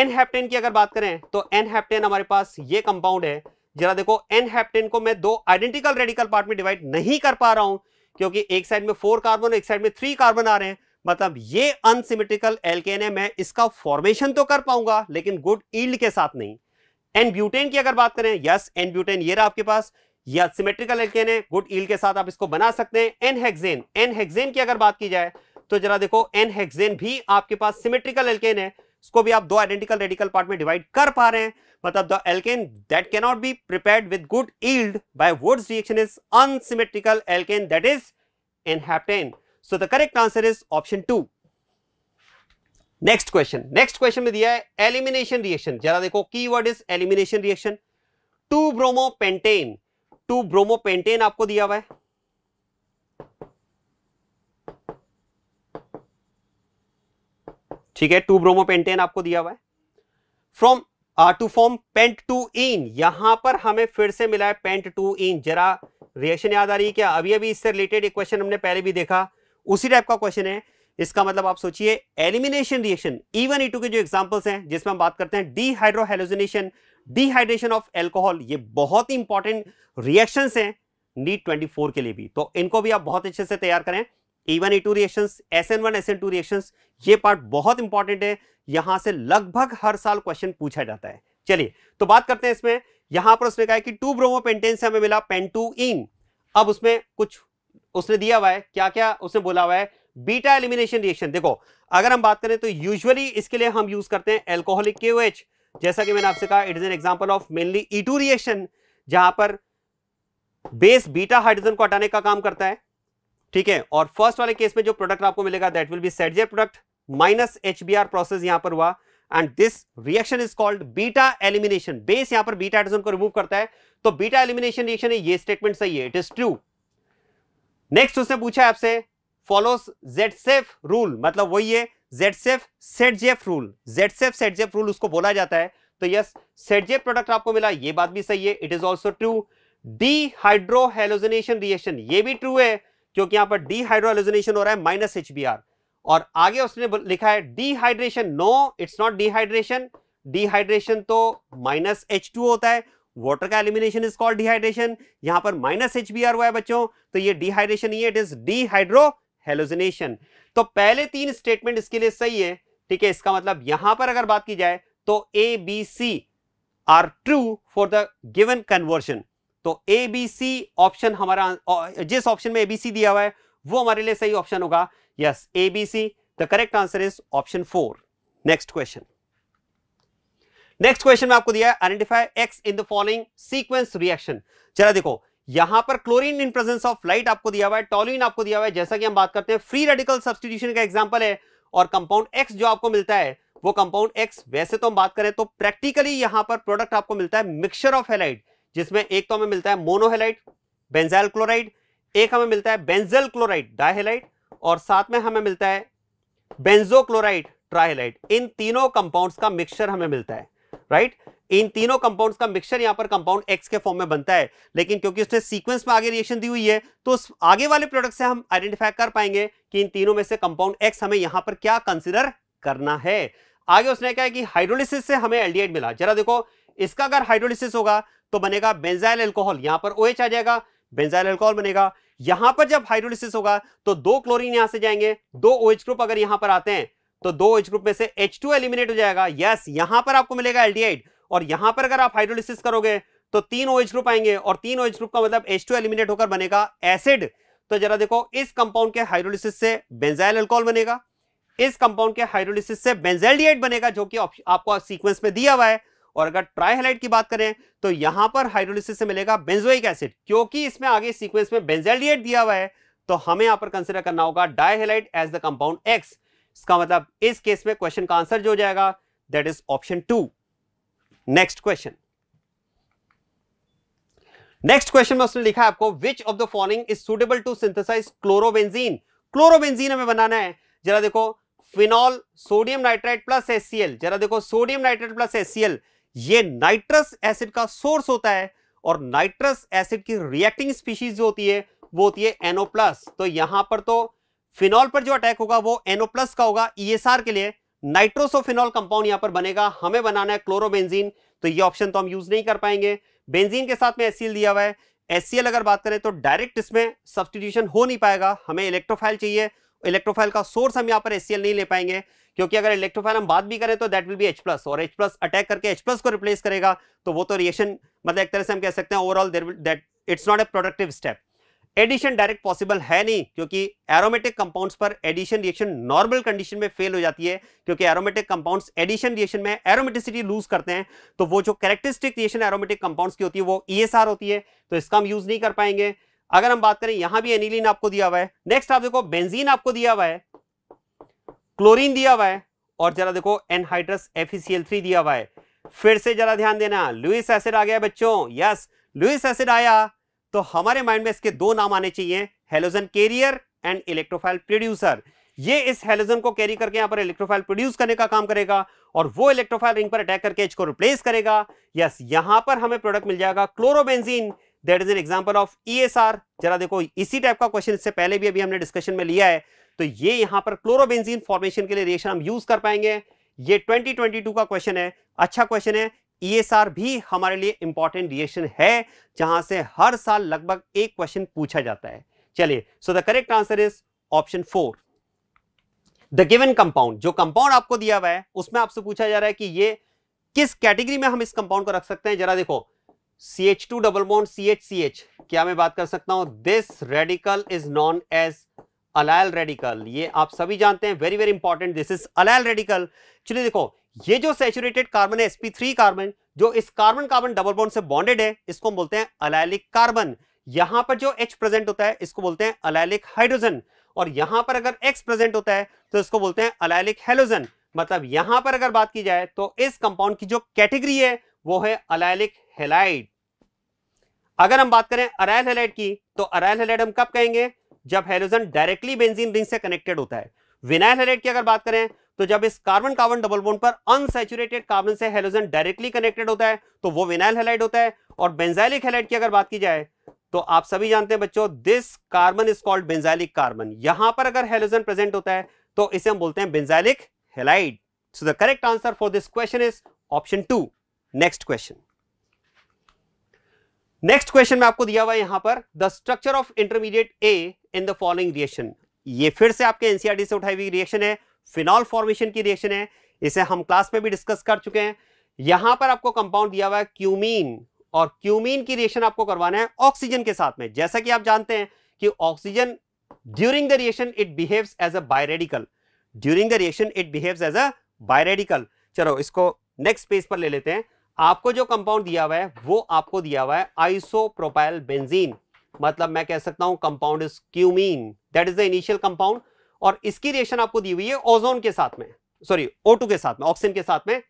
एनहेप्टेन की अगर बात करें तो एनहेप्टेन हमारे पास ये कंपाउंड है जरा देखो एनहेप्टेन को मैं दो आइडेंटिकल रेडिकल पार्ट में डिवाइड नहीं कर पा रहा हूं क्योंकि एक साइड में फोर कार्बन एक साइड में थ्री कार्बन आ रहे हैं मतलब ये अनसिमेट्रिकल एल्केन है मैं इसका फॉर्मेशन तो कर पाऊंगा लेकिन गुड ईल्ड के साथ नहीं एनब्यूटेन की अगर बात करें यस एनब्यूटेन ये रहा आपके पास या सिमेट्रिकल एल्केन है गुड ईल के साथ आप इसको बना सकते हैं एन हेक्सेन एन हेक्सेन की अगर बात की जाए तो जरा देखो एन हेक्सेन भी आपके पास सिमेट्रिकल एल्केन है इसको भी आप दो आइडेंटिकल रेडिकल पार्ट में डिवाइड कर पा रहे हैं मतलब the alkane that can not be prepared with good yield by Wurtz reaction is unsymmetrical alkane that is N heptane so the correct answer is option two next question next question में दिया है एलिमिनेशन रिएक्शन जरा देखो keyword is elimination reaction two bromo pentane two bromopentane आपको दिया हुआ है ठीक है टू ब्रोमोपेंटेन आपको दिया हुआ है from two form pent two ene यहां पर हमें फिर से मिला है पेंट टू इन जरा रिएक्शन याद आ रही है क्या अभी अभी इससे रिलेटेड एक क्वेश्चन हमने पहले भी देखा उसी टाइप का क्वेश्चन है इसका मतलब आप सोचिए elimination reaction even E two के जो एग्जाम्पल्स हैं जिसमें हम बात करते हैं डीहाइड्रोहेलोजनेशन डिहाइड्रेशन ऑफ एल्कोहल ये बहुत ही इंपॉर्टेंट रिएक्शंस हैं नीट 24 e के लिए भी तो इनको भी आप बहुत अच्छे से तैयार करें E one E two reaction S N one S N two reaction ये पार्ट बहुत इंपॉर्टेंट है यहां से लगभग हर साल क्वेश्चन पूछा जाता है चलिए तो बात करते हैं इसमें यहां पर उसने कहा कि टू पेंटेन से हमें मिला इन अब उसमें कुछ उसने दिया हुआ है क्या क्या उसने बोला हुआ है बीटा एलिमिनेशन रिएक्शन देखो अगर हम बात करें तो यूजुअली इसके लिए हम यूज करते हैं एल्कोहलिक के जैसा कि मैंने आपसे कहा it is an example of mainly E reaction जहां पर बेस बीटा हाइड्रोजन को हटाने का काम करता है ठीक है और फर्स्ट वाले केस में जो प्रोडक्ट आपको मिलेगा that will be Saytzeff product minus H process यहां पर हुआ and this reaction is called beta elimination base यहां पर बीटा हाइड्रोजन को रिमूव करता है तो बीटा एलिमिनेशन रिएक्शन है ये स्टेटमेंट सही है इट इज ट्रू नेक्स्ट उसने पूछा आपसे फॉलोस जेड सेफ रूल मतलब वही है जेडसेफ सेटजेफ रूल जेडसेफ सेटजेफ रूल उसको बोला जाता है तो यस सेटजेफ प्रोडक्ट आपको मिला ये बात भी सही है it is also true dehydrohalogenation reaction ये भी ट्रू है क्योंकि यहां पर डीहाइड्रोहेलोजनेशन हो रहा है माइनस एच और आगे उसने लिखा है dehydration no it's not dehydration dehydration तो माइनस एच टू होता है वाटर का एलिमिनेशन इज कॉल्ड डिहाइड्रेशन यहां पर माइनस एच हुआ है बच्चों तो ये डिहाइड्रेशन ही है इट इज डिहाइड्रोहेलोजनेशन तो पहले तीन स्टेटमेंट इसके लिए सही है ठीक है इसका मतलब यहां पर अगर बात की जाए तो A B C are true for the given conversion तो ए बी सी ऑप्शन हमारा जिस ऑप्शन में एबीसी दिया हुआ है वो हमारे लिए सही ऑप्शन होगा yes A B C the correct answer is option four next question next question में आपको दिया है identify X in the following sequence reaction चला देखो यहां पर chlorine in presence of light आपको दिया हुआ है टॉलिन आपको दिया हुआ है जैसा कि हम बात करते हैं फ्री रेडिकल सब्सटीट्यूशन का एग्जाम्पल है और कंपाउंड एक्स जो आपको मिलता है वो कंपाउंड एक्स वैसे तो हम बात करें तो प्रैक्टिकली यहां पर प्रोडक्ट आपको मिलता है मिक्सचर ऑफ हेलाइट जिसमें एक तो हमें मिलता है मोनोहेलाइट बेंजाइल क्लोराइड एक हमें मिलता है बेंजल क्लोराइड डायहेलाइट और साथ में हमें मिलता है बेंजो क्लोराइड ट्राइलाइट इन तीनों कंपाउंड्स का मिक्सचर हमें मिलता है राइट right? इन तीनों कंपाउंड्स का मिक्सचर यहां पर कंपाउंड एक्स के फॉर्म में बनता है लेकिन क्योंकि उसने सीक्वेंस में आगे रिएक्शन दी हुई है तो उस आगे वाले प्रोडक्ट से हम आइडेंटिफाई कर पाएंगे कि इन तीनों में से कंपाउंड एक्स हमें यहां पर क्या कंसिडर करना है आगे उसने कहा कि हाइड्रोलिसिस से हमें एल्डिहाइड मिला जरा देखो इसका अगर हाइड्रोलिसिस होगा तो बनेगा बेंजाइल एल्कोहल यहां पर ओएच OH आ जाएगा बेंजाइल एल्कोहल बनेगा यहां पर जब हाइड्रोलिसिस होगा तो दो क्लोरीन यहां से जाएंगे दो ओएच OH ग्रुप अगर यहां पर आते हैं तो दो एच OH ग्रुप में से H2 एलिमिनेट हो जाएगा यस यहां पर आपको मिलेगा एल्डिहाइड और यहां पर अगर आप हाइड्रोलिसिस करोगे तो तीन ओएच ग्रुप आएंगे और तीन ओएच ग्रुप का मतलब टू एलिमिनेट होकर बनेगा एसिड तो जरा देखो इस कंपाउंड के हाइड्रोलिसिस से बेंजाइल अल्कोहल बनेगा इस कंपाउंड के हाइड्रोलिसिस से बेंजेल्डिएट बनेगा जो कि आपको सीक्वेंस में दिया हुआ है और अगर ट्राईहेलाइट की बात करें तो यहां पर हाइड्रोलिसिस से मिलेगा बेंजोइक एसिड क्योंकि इसमें आगे सीक्वेंस में बेंजेल्डिएट दिया हुआ है तो हमें यहां पर कंसिडर करना होगा dihalide as the compound X इसका मतलब इस केस में क्वेश्चन का आंसर जो हो जाएगा that is option two next question next question में उसने लिखा आपको which of the following is suitable to synthesize chlorobenzene chlorobenzene हमें बनाना है जरा देखो phenol sodium nitrite plus HCl जरा देखो सोडियम नाइट्राइट प्लस एससीएल ये नाइट्रस एसिड का सोर्स होता है और नाइट्रस एसिड की रिएक्टिंग स्पीशीज जो होती है वो होती है एनओ प्लस तो यहां पर तो फिनॉल पर जो अटैक होगा वो एनओ प्लस का होगा ईएसआर e के लिए नाइट्रोसोफिनॉल कंपाउंड यहां पर बनेगा हमें बनाना है क्लोरोबेंजीन तो ये ऑप्शन तो हम यूज नहीं कर पाएंगे बेंजीन के साथ में एस दिया हुआ है एस अगर बात करें तो डायरेक्ट इसमें सब्सटीट्यूशन हो नहीं पाएगा हमें इलेक्ट्रोफाइल चाहिए इलेक्ट्रोफाइल का सोर्स हम यहाँ पर एस नहीं ले पाएंगे क्योंकि अगर इलेक्ट्रोफाइल हम बात भी करें तो that will be H plus और एच प्लस अटैक करके एच प्लस को रिप्लेस करेगा तो वो तो रिएक्शन मतलब एक तरह से हम कह सकते हैं overall that it's not a productive step addition direct possible है नहीं क्योंकि एरोमेटिक कंपाउंड्स पर एडिशन रिएक्शन नॉर्मल कंडीशन में फेल हो जाती है क्योंकि एरोमेटिक कंपाउंड्स एडिशन रिएक्शन में एरोमेटिसिटी लूज करते हैं तो वो जो कैरेक्टरिस्टिक रिएक्शन एरोमेटिक कंपाउंड्स की होती है वो ईएसआर e होती है तो इसका हम यूज नहीं कर पाएंगे अगर हम बात करें यहां भी एनिलीन आपको दिया हुआ है नेक्स्ट आप देखो बेंजीन आपको दिया हुआ है क्लोरीन दिया हुआ है और जरा देखो एनहाइड्रस एफीसीएल e दिया हुआ है फिर से जरा ध्यान देना लुइस एसिड आ गया बच्चों यस लुइस एसिड आया तो हमारे माइंड में इसके दो नाम आने चाहिए halogen carrier and electrophile producer ये इस हेलोजन को कैरी करके यहां पर इलेक्ट्रोफाइल प्रोड्यूस करने का काम करेगा और वो इलेक्ट्रोफाइल रिंग पर अटैक करके इसको रिप्लेस करेगा यस यहां पर हमें प्रोडक्ट मिल जाएगा chlorobenzene that is an example of ESR जरा देखो इसी टाइप का क्वेश्चन इससे पहले भी अभी हमने डिस्कशन में लिया है तो ये यहां पर क्लोरोबेंजीन फॉर्मेशन के लिए रिएक्शन हम यूज कर पाएंगे ये 2022 का क्वेश्चन है अच्छा क्वेश्चन है ईएसआर e भी हमारे लिए इंपॉर्टेंट रिएक्शन है जहां से हर साल लगभग एक क्वेश्चन पूछा जाता है चलिए so the correct answer is option four the given compound जो कंपाउंड आपको दिया हुआ है उसमें आपसे पूछा जा रहा है कि ये किस कैटेगरी में हम इस कंपाउंड को रख सकते हैं जरा देखो C H two double bond C H C H क्या मैं बात कर सकता हूं this radical is known as allyl radical ये आप सभी जानते हैं very very important this is allyl radical चलिए देखो ये जो सेचुरेटेड कार्बन है एसपी थ्री कार्बन जो इस कार्बन कार्बन डबल बॉन्ड से बॉन्डेड है इसको बोलते हैं अलैलिक कार्बन यहां पर जो एच प्रेजेंट होता है इसको बोलते हैं अलैलिक हाइड्रोजन और यहां पर अगर एक्स प्रेजेंट होता है तो इसको बोलते हैं अलैलिक हेलोजन मतलब यहां पर अगर बात की जाए तो इस कंपाउंड की जो कैटेगरी है वो है अलैलिक हेलाइड अगर हम बात करें अराइल हेलाइड की तो अराइल हेलाइड हम कब कहेंगे जब हेलोजन डायरेक्टली बेंजीन रिंग से कनेक्टेड होता है विनाइल हेलाइड की अगर बात करें तो जब इस कार्बन कार्बन डबल बोन पर अनसेचुरेटेड कार्बन से हेलोजन डायरेक्टली कनेक्टेड होता है तो वो विनाइल हेलाइड होता है और बेंजाइलिक हेलाइड की अगर बात की जाए तो आप सभी जानते हैं बच्चों this carbon is called benzylic carbon यहां पर अगर हेलोजन प्रेजेंट होता है तो इसे हम बोलते हैं benzylic halide so the correct answer for this question is option two next question next question में आपको दिया हुआ है यहां पर the structure of intermediate A in the following reaction ये फिर से आपके एनसीआरटी e से उठाई हुई रिएक्शन है फिनॉल फॉर्मेशन की रिएक्शन है इसे हम क्लास में भी डिस्कस कर चुके हैं यहां पर आपको कंपाउंड दिया हुआ है क्यूमीन और क्यूमीन की रिएक्शन आपको करवाना है ऑक्सीजन के साथ में जैसा कि आप जानते हैं कि oxygen during the reaction it behaves as a biradical during the reaction it behaves as a biradical चलो इसको नेक्स्ट पेज पर ले लेते हैं आपको जो कंपाउंड दिया हुआ है वो आपको दिया हुआ है आइसोप्रोपाइल बेंजीन मतलब मैं कह सकता हूं compound is cumene that is the initial compound और इसकी रिएक्शन आपको दी हुई है ओजोन के साथ में सॉरी ओ के साथ में ऑक्सीजन के साथ में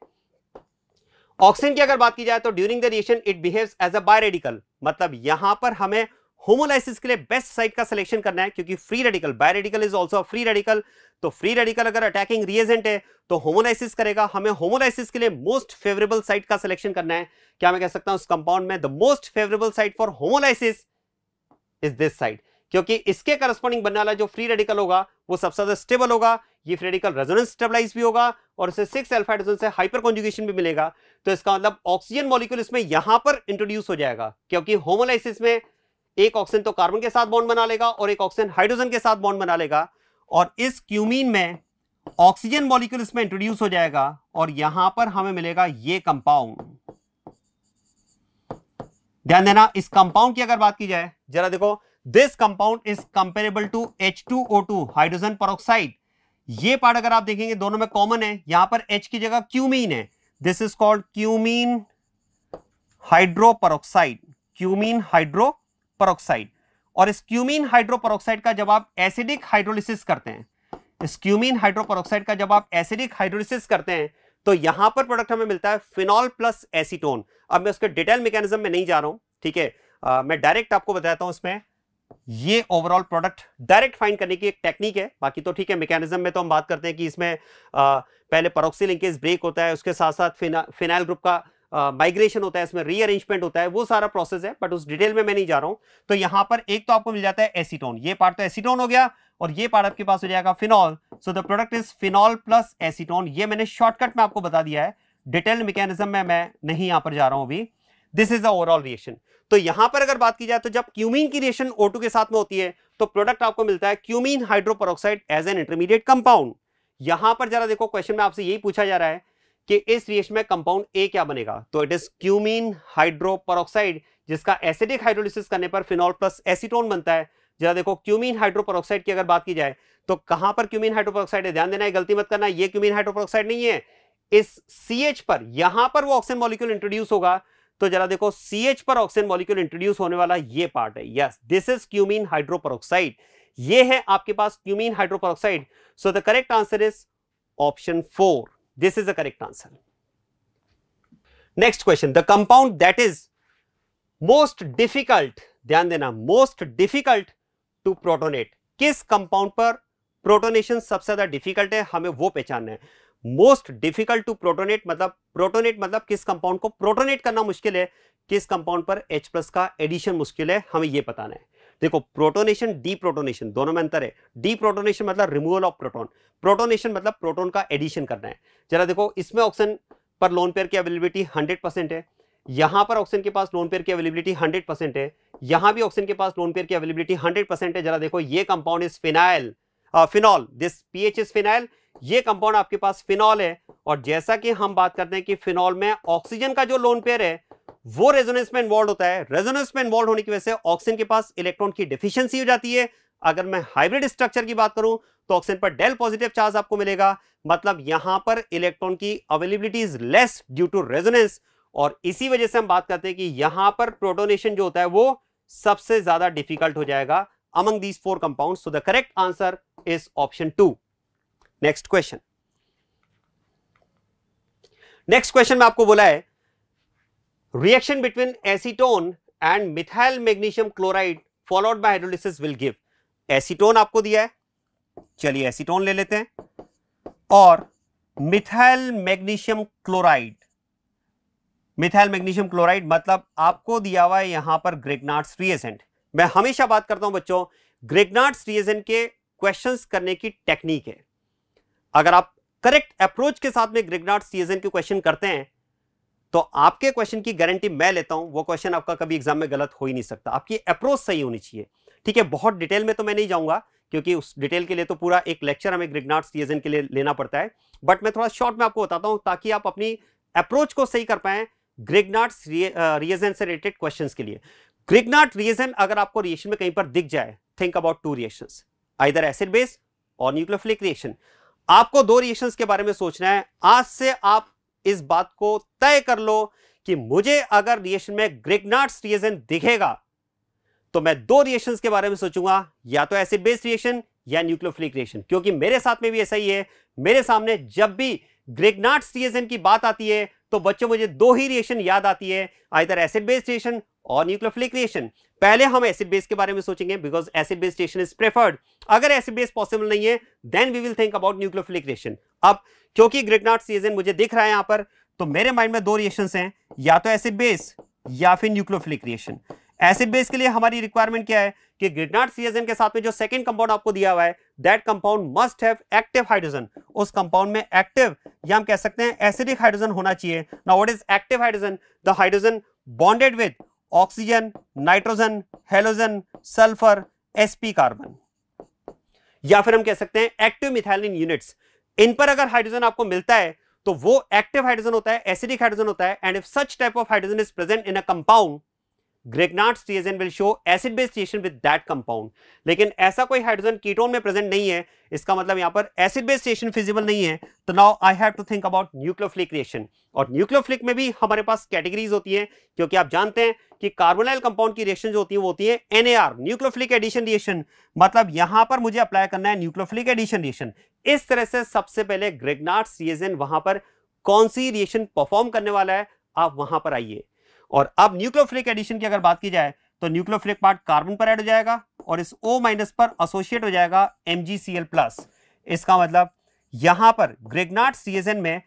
ऑक्सीजन की अगर बात की जाए तो during the reaction it behaves as a biradical मतलब यहां पर हमें होमोलाइसिस के लिए बेस्ट साइट का सिलेक्शन करना है क्योंकि free radical biradical is also free radical तो फ्री रेडिकल अगर अटैकिंग रिएजेंट है तो होमोलाइसिस करेगा हमें होमोलाइसिस के लिए मोस्ट फेवरेबल साइट का सिलेक्शन करना है क्या मैं कह सकता हूं उस कंपाउंड में the most favourable site for homolysis is this site क्योंकि इसके करस्पॉन्डिंग बनने वाला जो फ्री रेडिकल होगा वो सबसे ज्यादा स्टेबल होगा ये फ्री रेडिकल रेजोनेंस स्टेबलाइज भी होगा और इसे सिक्स एल्फाइडोजन से हाइपर कॉन्जुगेशन भी मिलेगा तो इसका मतलब ऑक्सीजन मॉलिक्यूल इसमें यहां पर इंट्रोड्यूस हो जाएगा क्योंकि होमोलाइसिस में एक ऑक्सीजन तो कार्बन के साथ बॉन्ड बना लेगा और एक ऑक्सीजन हाइड्रोजन के साथ बॉन्ड बना लेगा और इस क्यूमीन में ऑक्सीजन मॉलिक्यूल इसमें इंट्रोड्यूस हो जाएगा और यहां पर हमें मिलेगा ये कंपाउंड ध्यान देना इस कंपाउंड की अगर बात की जाए जरा देखो this compound is comparable to H two O two hydrogen peroxide ये पार्ट अगर आप देखेंगे दोनों में कॉमन है यहां पर H की जगह क्यूमीन है this is called cumene hydroperoxide cumene hydroperoxide और इस क्यूमीन हाइड्रोपरोक्साइड का जब आप एसिडिक हाइड्रोलिसिस करते हैं इस क्यूमीन हाइड्रोपरोक्साइड का जब आप एसिडिक हाइड्रोलिसिस करते हैं तो यहां पर प्रोडक्ट हमें मिलता है फिनॉल प्लस एसीटोन अब मैं उसके डिटेल मैकेनिज्म में नहीं जा रहा हूं ठीक है मैं डायरेक्ट आपको बताता हूं इसमें ये ओवरऑल प्रोडक्ट डायरेक्ट फाइंड करने की एक टेक्निक है बाकी तो ठीक है मैकेनिज्म में तो हम बात करते हैं कि इसमें आ, पहले परोक्सी लिंकेज ब्रेक होता है उसके साथ साथ फिना, फिनाइल ग्रुप का माइग्रेशन होता है इसमें रीअरेंजमेंट होता है वो सारा प्रोसेस है बट उस डिटेल में मैं नहीं जा रहा हूं तो यहां पर एक तो आपको मिल जाता है एसीटोन ये पार्ट तो एसीटोन हो गया और ये पार्ट आपके पास हो जाएगा phenol so the product is phenol plus acetone ये मैंने शॉर्टकट में आपको बता दिया है डिटेल मैकेनिज्म में मैं नहीं यहां पर जा रहा हूं अभी this is the overall reaction तो यहां पर अगर बात की जाए तो जब क्यूमीन की रिएक्शन ओ के साथ में होती है तो प्रोडक्ट आपको मिलता है cumene hydroperoxide as an intermediate compound यहां पर जरा देखो क्वेश्चन में आपसे यही पूछा जा रहा है कि इस रिएक्शन में कंपाउंड ए क्या बनेगा तो इट इज क्यूमीन हाइड्रोपरोक्साइड जिसका एसिडिक हाइड्रोलिसिस करने पर फिनॉल प्लस एसिटोन बनता है जरा देखो क्यूमीन हाइड्रोपरोक्साइड की अगर बात की जाए तो कहां पर क्यूमीन हाइड्रोपरोक्साइड है ध्यान देना है गलती मत करना ये क्यूमीन हाइड्रोपरोक्साइड नहीं है इस सी पर यहां पर वो ऑक्सीजन मॉलिक्यूल इंट्रोड्यूस होगा तो जरा देखो सी एच पर ऑक्सीजन मॉलिक्यूल इंट्रोड्यूस होने वाला ये पार्ट है yes this is cumene hydroperoxide ये है आपके पास cumene hydroperoxide so the correct answer is option four this is the correct answer next question the compound that is most difficult ध्यान देना मोस्ट डिफिकल्ट टू प्रोटोनेट किस कंपाउंड पर प्रोटोनेशन सबसे ज्यादा डिफिकल्ट है हमें वो पहचानना है मोस्ट डिफिकल्ट टू प्रोटोनेट मतलब प्रोटोनेट मतलब किस कंपाउंड को प्रोटोनेट करना मुश्किल है किस कंपाउंड पर H प्लस का एडिशन मुश्किल है हमें यह बताना है देखो प्रोटोनेशन डी प्रोटोनेशन दोनों में अंतर है डी मतलब प्रोटोनेशन मतलब रिमूवल ऑफ प्रोटोन प्रोटोनेशन मतलब प्रोटोन का एडिशन करना है जरा देखो इसमें ऑक्सीजन पर लोन पेयर की अवेलेबिलिटी हंड्रेड परसेंट है यहां पर ऑक्सीजन के पास लोन पेयर की अवेलेबिलिटी हंड्रेड परसेंट है यहां भी ऑक्सीजन के पास लोन पेयर की अवेलेबिलिटी हंड्रेड परसेंट है जरा देखो ये compound is phenyl phenol this PH is phenyl ये कंपाउंड आपके पास फिनॉल है और जैसा कि हम बात करते हैं कि फिनॉल में ऑक्सीजन का जो लोन पेयर है वो रेजोनेंस में इन्वॉल्व होता है रेजोनेंस में इन्वॉल्व होने की वजह से ऑक्सीजन के पास इलेक्ट्रॉन की डिफिशियंसी हो जाती है अगर मैं हाइब्रिड स्ट्रक्चर की बात करूं तो ऑक्सीजन पर डेल पॉजिटिव चार्ज आपको मिलेगा मतलब यहां पर इलेक्ट्रॉन की availability is less due to resonance और इसी वजह से हम बात करते हैं कि यहां पर प्रोटोनेशन जो होता है वो सबसे ज्यादा डिफिकल्ट हो जाएगा among these four compound so the correct answer is option two next question next question में आपको बोला है reaction between acetone and methyl magnesium chloride followed by hydrolysis will give acetone आपको दिया है चलिए एसीटोन ले लेते हैं और methyl magnesium chloride methyl magnesium chloride मतलब आपको दिया हुआ है यहां पर ग्रेगनाट्स रिएजेंट मैं हमेशा बात करता हूं बच्चों ग्रेगनाट्स रिएजेंट के क्वेश्चंस करने की टेक्निक है अगर आप करेक्ट अप्रोच के साथ में ग्रिगनाट सीएसएन के क्वेश्चन करते हैं तो आपके क्वेश्चन की गारंटी मैं लेता हूं वो क्वेश्चन आपका कभी एग्जाम में गलत हो ही नहीं सकता आपकी अप्रोच सही होनी चाहिए ठीक है बहुत डिटेल में तो मैं नहीं जाऊंगा क्योंकि उस डिटेल के लिए तो पूरा एक लेक्चर हमें ग्रिगनाट सीएसएन के लिए लेना पड़ता है बट मैं थोड़ा शॉर्ट में आपको बताता हूं ताकि आप अपनी अप्रोच को सही कर पाए ग्रिगनाट रिएजन से रिलेटेड क्वेश्चन के लिए ग्रिगनाट रिएजन अगर आपको रिएक्शन में कहीं पर दिख जाए think about two reaction either acid base और न्यूक्लियोफिलिक रिएक्शन आपको दो रिएक्शंस के बारे में सोचना है आज से आप इस बात को तय कर लो कि मुझे अगर रिएक्शन में ग्रेगनाट्स रिएजन दिखेगा तो मैं दो रिएक्शंस के बारे में सोचूंगा या तो एसिड बेस्ड रिएक्शन या न्यूक्लियोफिलिक रिएक्शन क्योंकि मेरे साथ में भी ऐसा ही है मेरे सामने जब भी ग्रेगनाट्स रिएजन की बात आती है तो बच्चों मुझे दो ही रिएक्शन याद आती है आइदर एसिड बेस्ड रिएक्शन और न्यूक्लियोफिलिक रिएक्शन पहले हम एसिड बेस के बारे में सोचेंगे because acid base station is preferred अगर एसिड बेस पॉसिबल नहीं है then we will think about nucleophilic reaction अब क्योंकि ग्रिगनाट सीजन मुझे दिख रहा है यहां पर तो मेरे माइंड में दो रिएक्शन हैं या तो एसिड बेस या फिर न्यूक्लियोफिलिक रिएक्शन एसिड बेस के लिए हमारी रिक्वायरमेंट क्या है कि ग्रिडनाट सीएसएन के साथ में जो सेकंड कंपाउंड आपको दिया हुआ है that compound must have active hydrogen उस कंपाउंड में एक्टिव या हम कह सकते हैं एसिडिक हाइड्रोजन होना चाहिए now what is active hydrogen the hydrogen bonded with oxygen nitrogen halogen sulphur sp carbon या फिर हम कह सकते हैं एक्टिव मिथाइलिन यूनिट्स इन पर अगर हाइड्रोजन आपको मिलता है तो वो एक्टिव हाइड्रोजन होता है एसिडिक हाइड्रोजन होता है and if such type of hydrogen is present in a compound Grignard's reagent will show acid base reaction with that compound लेकिन ऐसा कोई हाइड्रोजन कीटोन में प्रेजेंट नहीं है इसका मतलब यहां पर एसिड बेस रिएक्शन फिजिबल नहीं है तो now I have to think about nucleophilic reaction और न्यूक्लियोफ्लिक में भी हमारे पास कैटेगरीज होती हैं क्योंकि आप जानते हैं कि कार्बोनाइल कंपाउंड की रिएक्शन जो होती है वो होती है एनएआर न्यूक्लियोफ्लिक एडिशन रिएक्शन मतलब यहां पर मुझे अप्लाई करना है न्यूक्लियोफ्लिक एडिशन रिएक्शन इस तरह से सबसे पहले ग्रेगनाट्स रिएजन वहां पर कौन सी रिएक्शन परफॉर्म करने वाला है आप वहां पर आइए और अब न्यूक्लियोफिलिक एडिशन की अगर बात की जाए तो न्यूक्लियोफिलिक पार्ट कार्बन पर ऐड हो जाएगा और इस ओ माइनस पर एसोसिएट हो जाएगा एम प्लस इसका मतलब यहां पर Grignard C S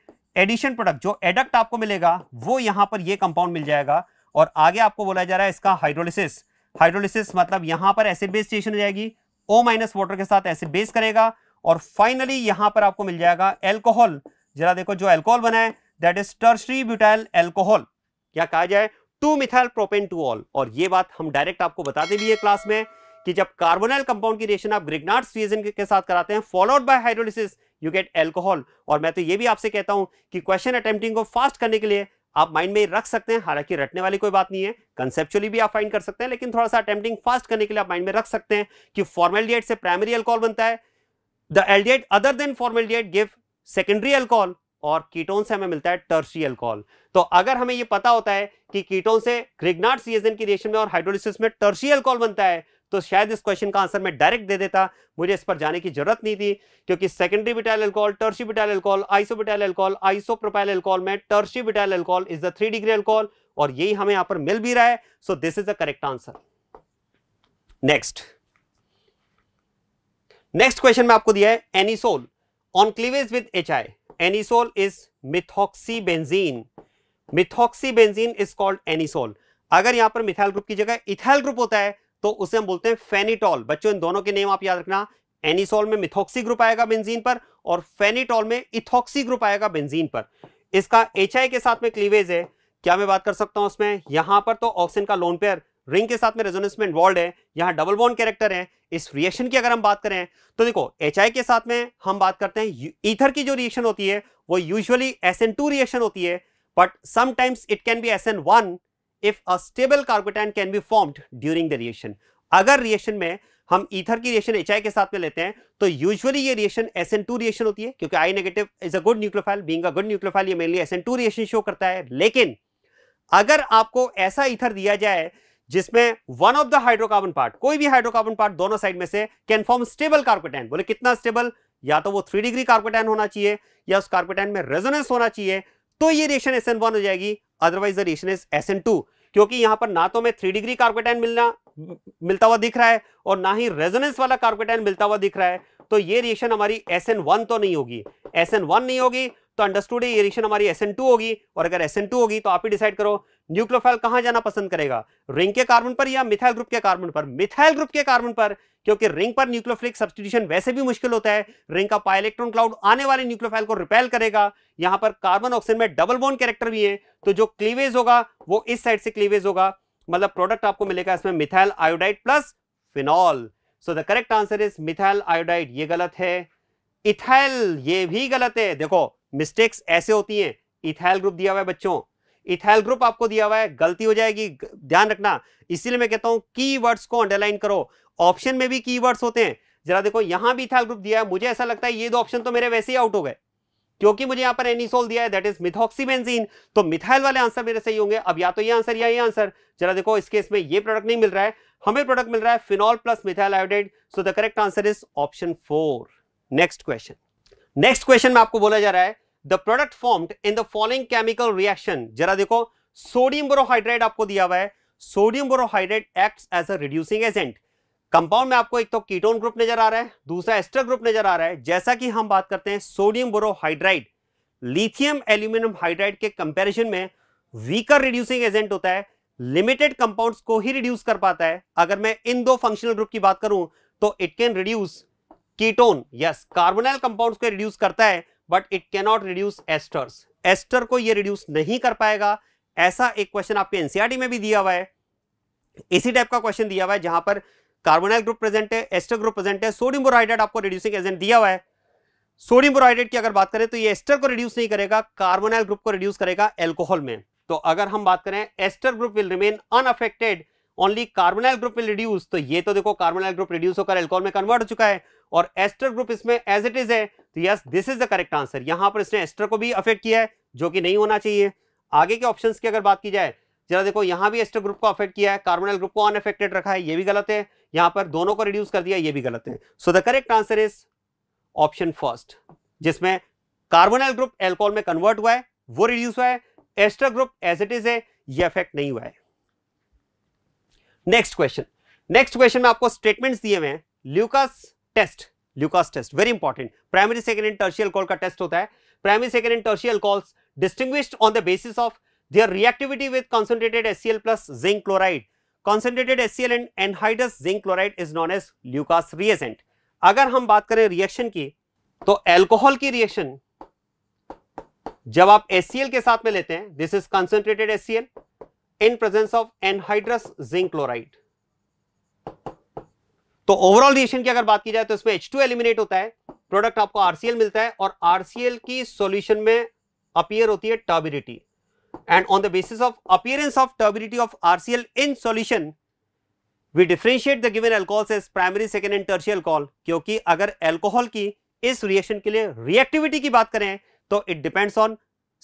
addition product जो एडक्ट आपको मिलेगा वो यहां पर ये कंपाउंड मिल जाएगा और आगे आपको बोला जा रहा है इसका हाइड्रोलिसिस हाइड्रोलिसिस मतलब यहां पर एसिड बेस स्टेशन हो जाएगी ओ माइनस वाटर के साथ एसिड बेस करेगा और फाइनली यहां पर आपको मिल जाएगा एल्कोहल जरा देखो जो एल्कोहल बनाए that is tertiary butyl alcohol क्या कहा जाए two methyl propane two ol और ये बात हम डायरेक्ट आपको बताते भी है क्लास में कि जब कार्बोनाइल कंपाउंड की रिएक्शन आप ग्रिगनाट फ्यूजन के साथ कराते हैं followed by hydrolysis you get alcohol और मैं तो ये भी आपसे कहता हूं कि क्वेश्चन अटेम्प्टिंग को फास्ट करने के लिए आप माइंड में रख सकते हैं हालांकि रटने वाली कोई बात नहीं है कंसेप्चुअली भी आप फाइंड कर सकते हैं लेकिन थोड़ा सा अटेम्प्टिंग फास्ट करने के लिए आप माइंड में रख सकते हैं कि फॉर्मल से प्राइमरी एल्कोहल बनता है द एल other than formal give secondary alcohol और कीटोन से हमें मिलता है टर्सी अल्कोहल तो अगर हमें ये पता होता है कि कीटोन से ग्रिग्नाट सीएजन की रिएक्शन में और हाइड्रोलिसिस में टर्सी अल्कोहल बनता है तो शायद इस क्वेश्चन का आंसर मैं डायरेक्ट दे देता मुझे इस पर जाने की जरूरत नहीं थी क्योंकि secondary butyl alcohol tertiary butyl alcohol isobutyl alcohol isopropyl alcohol में tertiary butyl alcohol is the three degree alcohol और यही हमें यहां पर मिल भी रहा है so this is the correct answer next next question में आपको दिया है anisole on cleavage with H I anisole is methoxy is methoxy Methoxybenzene is called anisole अगर यहां पर मिथाइल ग्रुप की जगह इथाइल ग्रुप होता है तो उसे हम बोलते हैं फेनिटॉल बच्चों इन दोनों के नेम आप याद रखना एनिसोल में मिथॉक्सी ग्रुप आएगा बेंजीन पर और फेनिटॉल में इथॉक्सी ग्रुप आएगा बेंजीन पर इसका एच के साथ में क्लीवेज है क्या मैं बात कर सकता हूं उसमें यहां पर तो ऑक्सीजन का लोन पेयर रिंग के साथ में रेजोनेंस में इन्वॉल्व है यहां डबल बॉन्ड कैरेक्टर है इस रिएक्शन की अगर हम बात करें तो देखो एच के साथ में हम बात करते हैं ईथर की जो रिएक्शन होती है वो यूजुअली एस रिएक्शन होती है but sometimes it can be S if a stable carbocation can be formed during the reaction अगर रिएक्शन में हम ईथर की रिएक्शन एच के साथ में लेते हैं तो यूजुअली ये रिएक्शन एस रिएक्शन होती है क्योंकि I negative is a good nucleophile being a good nucleophile ये मेनली एस रिएक्शन शो करता है लेकिन अगर आपको ऐसा ईथर दिया जाए जिसमें one of the hydrocarbon part कोई भी हाइड्रोकार्बन पार्ट दोनों साइड में से कैन फॉर्म स्टेबल कार्पेटाइन बोले कितना स्टेबल या तो वो थ्री डिग्री कार्पेटाइन होना चाहिए या उस कार्पेटाइन में रेजोनेंस होना चाहिए तो ये रिएक्शन एस हो जाएगी otherwise the reaction is S क्योंकि यहां पर ना तो मैं थ्री डिग्री कार्पेटाइन मिलना मिलता हुआ दिख रहा है और ना ही रेजोनेंस वाला कार्पेटाइन मिलता हुआ दिख रहा है तो ये रिएक्शन हमारी एस तो नहीं होगी एस नहीं होगी तो अंडरस्टूड है ये रिएक्शन हमारी एस होगी और अगर एस होगी तो आप ही डिसाइड करो न्यूक्लोफाइल कहां जाना पसंद करेगा रिंग के कार्बन पर या मिथाइल ग्रुप के कार्बन पर मिथाइल ग्रुप के कार्बन पर क्योंकि रिंग पर न्यूक्लोफिलिक सब्सटीट्यूशन वैसे भी मुश्किल होता है रिंग का पाई इलेक्ट्रॉन क्लाउड आने वाले न्यूक्लोफाइल को रिपेल करेगा यहां पर कार्बन ऑक्सीजन में डबल बोन कैरेक्टर भी है तो जो क्लीवेज होगा वो इस साइड से क्लीवेज होगा मतलब प्रोडक्ट आपको मिलेगा इसमें methyl iodide plus phenol so the correct answer is methyl iodide ये गलत है इथाइल ये भी गलत है देखो मिस्टेक्स ऐसे होती हैं इथाइल ग्रुप दिया हुआ है बच्चों इथाइल ग्रुप आपको दिया हुआ है गलती हो जाएगी ध्यान रखना इसीलिए मैं कहता हूं की वर्ड्स को अंडरलाइन करो ऑप्शन में भी की वर्ड्स होते हैं जरा देखो यहां भी इथाइल ग्रुप दिया है मुझे ऐसा लगता है ये दो ऑप्शन तो मेरे वैसे ही आउट हो गए क्योंकि मुझे यहां पर एनिसोल दिया है दैट इज मिथॉक्सीबेंजीन तो मिथाइल वाले आंसर मेरे सही होंगे अब या तो ये आंसर या ये आंसर जरा देखो इस केस में ये प्रोडक्ट नहीं मिल रहा है हमें प्रोडक्ट मिल रहा है phenol plus methyl iodide so the correct answer is option four next question next question में आपको बोला जा रहा है the product formed in the following chemical reaction जरा देखो सोडियम बोरोहाइड्रेट आपको दिया हुआ है sodium borohydrate act as a reducing agent compound में आपको एक तो कीटोन ग्रुप नजर आ रहा है दूसरा एस्टर ग्रुप नजर आ रहा है जैसा कि हम बात करते हैं sodium borohydride lithium aluminium hydride के कंपेरिजन में वीकर रिड्यूसिंग एजेंट होता है लिमिटेड कंपाउंड्स को ही रिड्यूस कर पाता है अगर मैं इन दो फंक्शनल ग्रुप की बात करूं तो it can reduce ketone yes carbonyl compounds को रिड्यूस करता है but it cannot reduce esters ester को ये रिड्यूस नहीं कर पाएगा ऐसा एक क्वेश्चन आपके एनसीआरटी e में भी दिया हुआ है इसी टाइप का क्वेश्चन दिया हुआ है जहां पर कार्बोनाइल ग्रुप प्रेजेंट है एस्टर ग्रुप प्रेजेंट है सोडियम बोराइडेट आपको रिड्यूसिंग एजेंट दिया हुआ है सोडियम बोराइडेट की अगर बात करें तो ये एस्टर को रिड्यूस नहीं करेगा कार्बोनाइल ग्रुप को रिड्यूस करेगा एल्कोहल में तो अगर हम बात करें ester group will remain unaffected only carbonyl group will reduce तो ये तो देखो कार्बोनाइल ग्रुप रिड्यूस होकर एल्कोहल में कन्वर्ट हो चुका है और एस्टर ग्रुप इसमें एज इट इज है तो yes this is the correct answer यहां पर इसने एस्टर को भी अफेक्ट किया है जो कि नहीं होना चाहिए आगे के ऑप्शंस की अगर बात की जाए जरा देखो यहां भी एस्टर ग्रुप को अफेक्ट किया है कार्बोनल ग्रुप को अनफेक्टेड रखा है ये भी गलत है यहां पर दोनों को रिड्यूस कर दिया ये भी गलत है so the correct answer is option first जिसमें कार्बोनल ग्रुप एल्कोहल में कन्वर्ट हुआ है वो रिड्यूस हुआ है ester group as it is है ये अफेक्ट नहीं हुआ है नेक्स्ट क्वेश्चन नेक्स्ट क्वेश्चन में आपको स्टेटमेंट्स दिए हुए हैं Lucas test Lucas test very important primary second and tertiary call का टेस्ट होता है primary second and tertiary calls distinguished on the basis of their reactivity with concentrated HCl plus zinc chloride Concentrated HCl and anhydrous zinc chloride is known as Lucas reagent अगर हम बात करें रिएक्शन की तो अल्कोहल की रिएक्शन जब आप HCl के साथ में लेते हैं this is concentrated HCl in presence of anhydrous zinc chloride तो ओवरऑल रिएक्शन की अगर बात की जाए तो इसमें H2 एलिमिनेट होता है प्रोडक्ट आपको आरसीएल मिलता है और आरसीएल की सोल्यूशन में अपियर होती है turbidity and on the basis of appearance of turbidity of RCl in solution we differentiate the given alcohol as primary second and tertiary alcohol क्योंकि अगर एल्कोहल की इस रिएक्शन के लिए रिएक्टिविटी की बात करें तो it depends on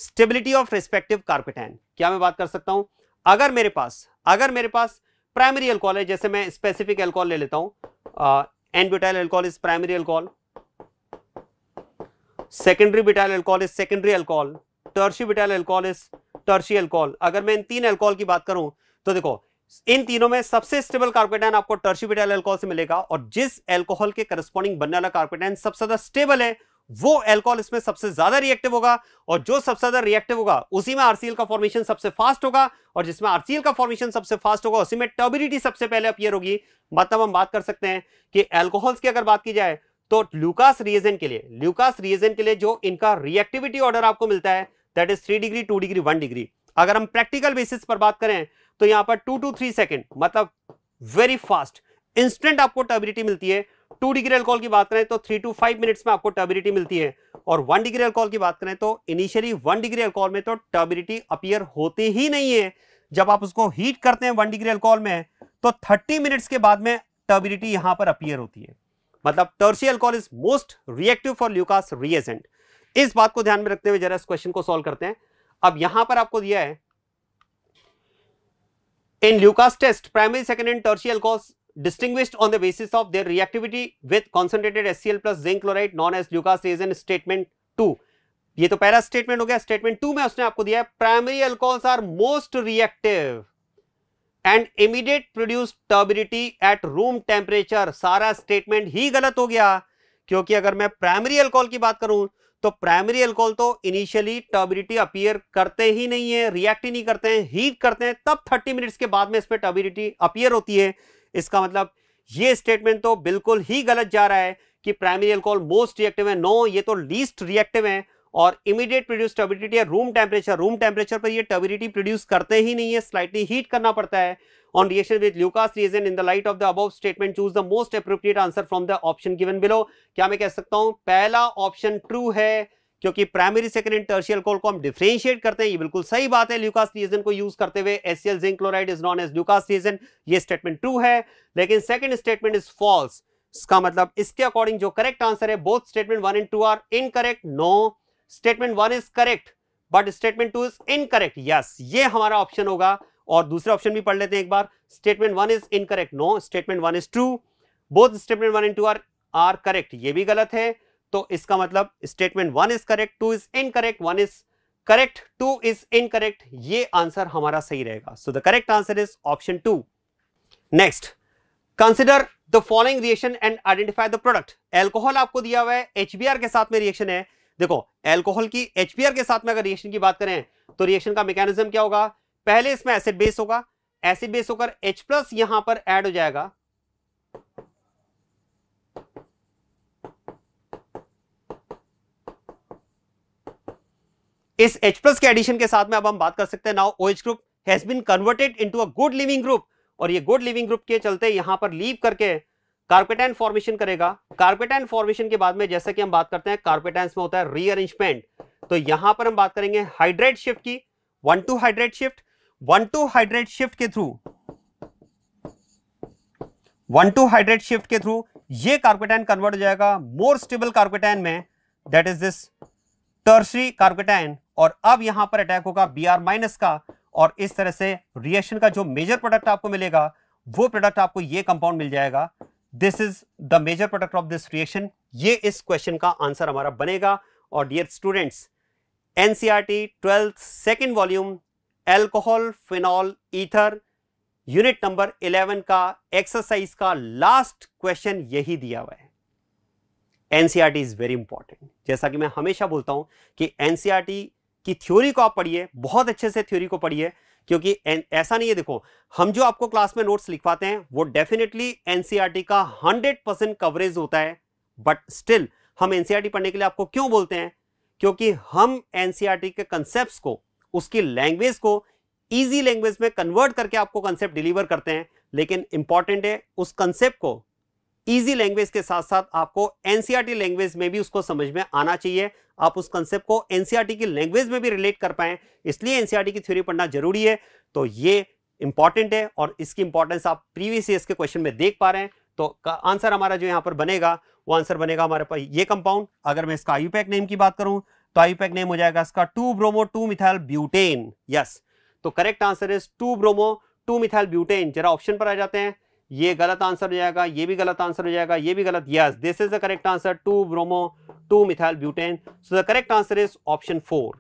stability of respective carbocation क्या मैं बात कर सकता हूं अगर मेरे पास अगर मेरे पास प्राइमरी एल्कोहल है जैसे मैं स्पेसिफिक एल्कोहल ले लेता हूं n butyl alcohol is primary alcohol secondary butyl alcohol is secondary alcohol tert butyl alcohol is tert alcohol अगर मैं इन तीन एल्कोहल की बात करूं तो देखो इन तीनों में सबसे स्टेबल कार्बोकेटाइन आपको टर्शी बिटाइल एल्कोहल से मिलेगा और जिस एल्कोहल के करस्पॉन्डिंग बनने वाला कार्बोकेटाइन सबसे ज्यादा स्टेबल है वो एल्कोहल इसमें सबसे ज्यादा रिएक्टिव होगा और जो सबसे ज्यादा रिएक्टिव होगा उसी में आरसीएल का फॉर्मेशन सबसे फास्ट होगा और जिसमें आरसीएल का फॉर्मेशन सबसे फास्ट होगा उसी में टर्बिलिटी सबसे पहले अपियर होगी मतलब हम बात कर सकते हैं कि एल्कोहल्स की अगर बात की जाए तो ल्यूकास रिएजेंट के लिए ल्यूकास रिएजेंट के लिए जो इनका रिएक्टिविटी ऑर्डर आपको मिलता है that is three degree two degree one degree अगर हम प्रैक्टिकल बेसिस पर बात करें तो यहां पर टू टू थ्री सेकेंड मतलब वेरी फास्ट इंस्टेंट आपको टर्बिलिटी मिलती है टू डिग्री अल्कोहल की बात करें तो थ्री टू फाइव मिनट्स में आपको टर्बिलिटी मिलती है और वन डिग्री अल्कोहल की बात करें तो इनिशियली वन डिग्री अल्कोहल में तो टर्बिलिटी अपियर होती ही नहीं है जब आप उसको हीट करते हैं वन डिग्री अल्कोहल में तो थर्टी मिनट्स के बाद में टर्बिलिटी यहां पर अपियर होती है मतलब tertiary alcohol is most reactive for Lucas reagent इस बात को ध्यान में रखते हुए जरा इस क्वेश्चन को सोल्व करते हैं अब यहां पर आपको दिया है in Lucas test primary second and tertiary alcohols distinguished on the basis of their reactivity with concentrated HCl plus zinc chloride known as lucas reagent statement 2. ye to pehla statement ho gaya statement 2 mein usne aapko diya hai primary alcohols are most reactive and immediate produce turbidity at room temperature sara statement hi galat ho gaya kyunki agar main primary alcohol ki baat karu तो प्राइमरी अल्कोहल तो इनिशियली टर्बिडिटी अपियर करते ही नहीं है रिएक्ट ही नहीं करते हैं हीट करते हैं तब 30 मिनट्स के बाद में इस पर टर्बिडिटी अपियर होती है इसका मतलब ये स्टेटमेंट तो बिल्कुल ही गलत जा रहा है कि प्राइमरी एल्कोहल मोस्ट रिएक्टिव है नो ये तो लीस्ट रिएक्टिव है और इमीडिएट प्रोड्यूस टर्बिडिटी या रूम टेम्परेचर रूम टेम्परेचर पर ये टर्बिडिटी प्रोड्यूस करते ही नहीं है स्लाइटली हीट करना पड़ता है on reaction with Lucas reason in the light of the above statement choose the most appropriate answer from the option given below क्या मैं कह सकता हूं पहला ऑप्शन ट्रू है क्योंकि प्राइमरी सेकेंडरी टर्शियल कोल को हम डिफ्रेंशिएट करते हैं ये बिल्कुल सही बात है ल्यूकास रिएजन को यूज करते हुए S C L zinc chloride is known as Lucas reagent ये स्टेटमेंट ट्रू है लेकिन सेकेंड स्टेटमेंट इज फॉल्स इसका मतलब इसके अकॉर्डिंग जो करेक्ट आंसर है both statement one and two are incorrect no statement one is correct but statement two is incorrect yes ये हमारा ऑप्शन होगा और दूसरे ऑप्शन भी पढ़ लेते हैं एक बार statement one is incorrect no statement one is true both statement one and two are are correct ये भी गलत है तो इसका मतलब statement one is correct two is incorrect one is correct two is incorrect ये आंसर हमारा सही रहेगा so the correct answer is option two next consider the following reaction and identify the product alcohol आपको दिया हुआ है एच के साथ में रिएक्शन है देखो एल्कोहल की एच के साथ में अगर रिएक्शन की बात करें तो रिएक्शन का मैकेनिज्म क्या होगा पहले इसमें एसिड बेस होगा एसिड बेस होकर एच प्लस यहां पर एड हो जाएगा इस H प्लस के एडिशन के साथ में अब हम बात कर सकते हैं now OH group has been converted into a good leaving group और ये गुड लिविंग ग्रुप के चलते यहां पर लीव करके कार्पेटाइन फॉर्मेशन करेगा कार्पेटाइन फॉर्मेशन के बाद में जैसे कि हम बात करते हैं कार्पेटाइन में होता है रीअरेंजमेंट तो यहां पर हम बात करेंगे हाइड्रेट शिफ्ट की one two hydride shift one two hydride shift के through one two hydride shift के थ्रू ये कार्पेटाइन कन्वर्ट हो जाएगा मोर स्टेबल कार्पेटाइन में that is this tertiary carbocation और अब यहां पर अटैक होगा बी आर माइनस का और इस तरह से रिएक्शन का जो मेजर प्रोडक्ट आपको मिलेगा वो प्रोडक्ट आपको ये कंपाउंड मिल जाएगा this is the major product of this reaction ये इस क्वेश्चन का आंसर हमारा बनेगा और dear students NCERT twelfth second volume alcohol phenol ether unit number 11 का एक्सरसाइज का लास्ट क्वेश्चन यही दिया हुआ है एन इज़ वेरी इंपॉर्टेंट जैसा कि मैं हमेशा बोलता हूं कि एन की थ्योरी को आप पढ़िए बहुत अच्छे से थ्योरी को पढ़िए क्योंकि ऐसा नहीं है देखो हम जो आपको क्लास में नोट्स लिखवाते हैं वो डेफिनेटली एनसीईआरटी का 100 परसेंट कवरेज होता है बट स्टिल हम एनसीईआरटी पढ़ने के लिए आपको क्यों बोलते हैं क्योंकि हम एनसीआरटी के कंसेप्ट को उसकी लैंग्वेज को ईजी लैंग्वेज में कन्वर्ट करके आपको कंसेप्ट डिलीवर करते हैं लेकिन इंपॉर्टेंट है उस कंसेप्ट को इजी लैंग्वेज के साथ साथ आपको एनसीआरटी लैंग्वेज e में भी उसको समझ में आना चाहिए आप उस कंसेप्ट को एनसीआरटी e की लैंग्वेज में भी रिलेट कर पाए इसलिए एनसीआरटी e की थ्योरी पढ़ना जरूरी है तो ये इंपॉर्टेंट है और इसकी इंपॉर्टेंस आप प्रीवियस ईयर के क्वेश्चन में देख पा रहे हैं तो आंसर हमारा जो यहाँ पर बनेगा वो आंसर बनेगा हमारे पास ये कंपाउंड अगर मैं इसका आयुपैक नेम की बात करूं तो आयुपैक नेम हो जाएगा इसका two bromo two methyl butane yes तो correct answer is two bromo two methyl butane जरा ऑप्शन पर आ जाते हैं ये गलत आंसर हो जाएगा ये भी गलत आंसर हो जाएगा ये भी गलत yes this is the correct answer two bromo two methyl butane so the correct answer is option four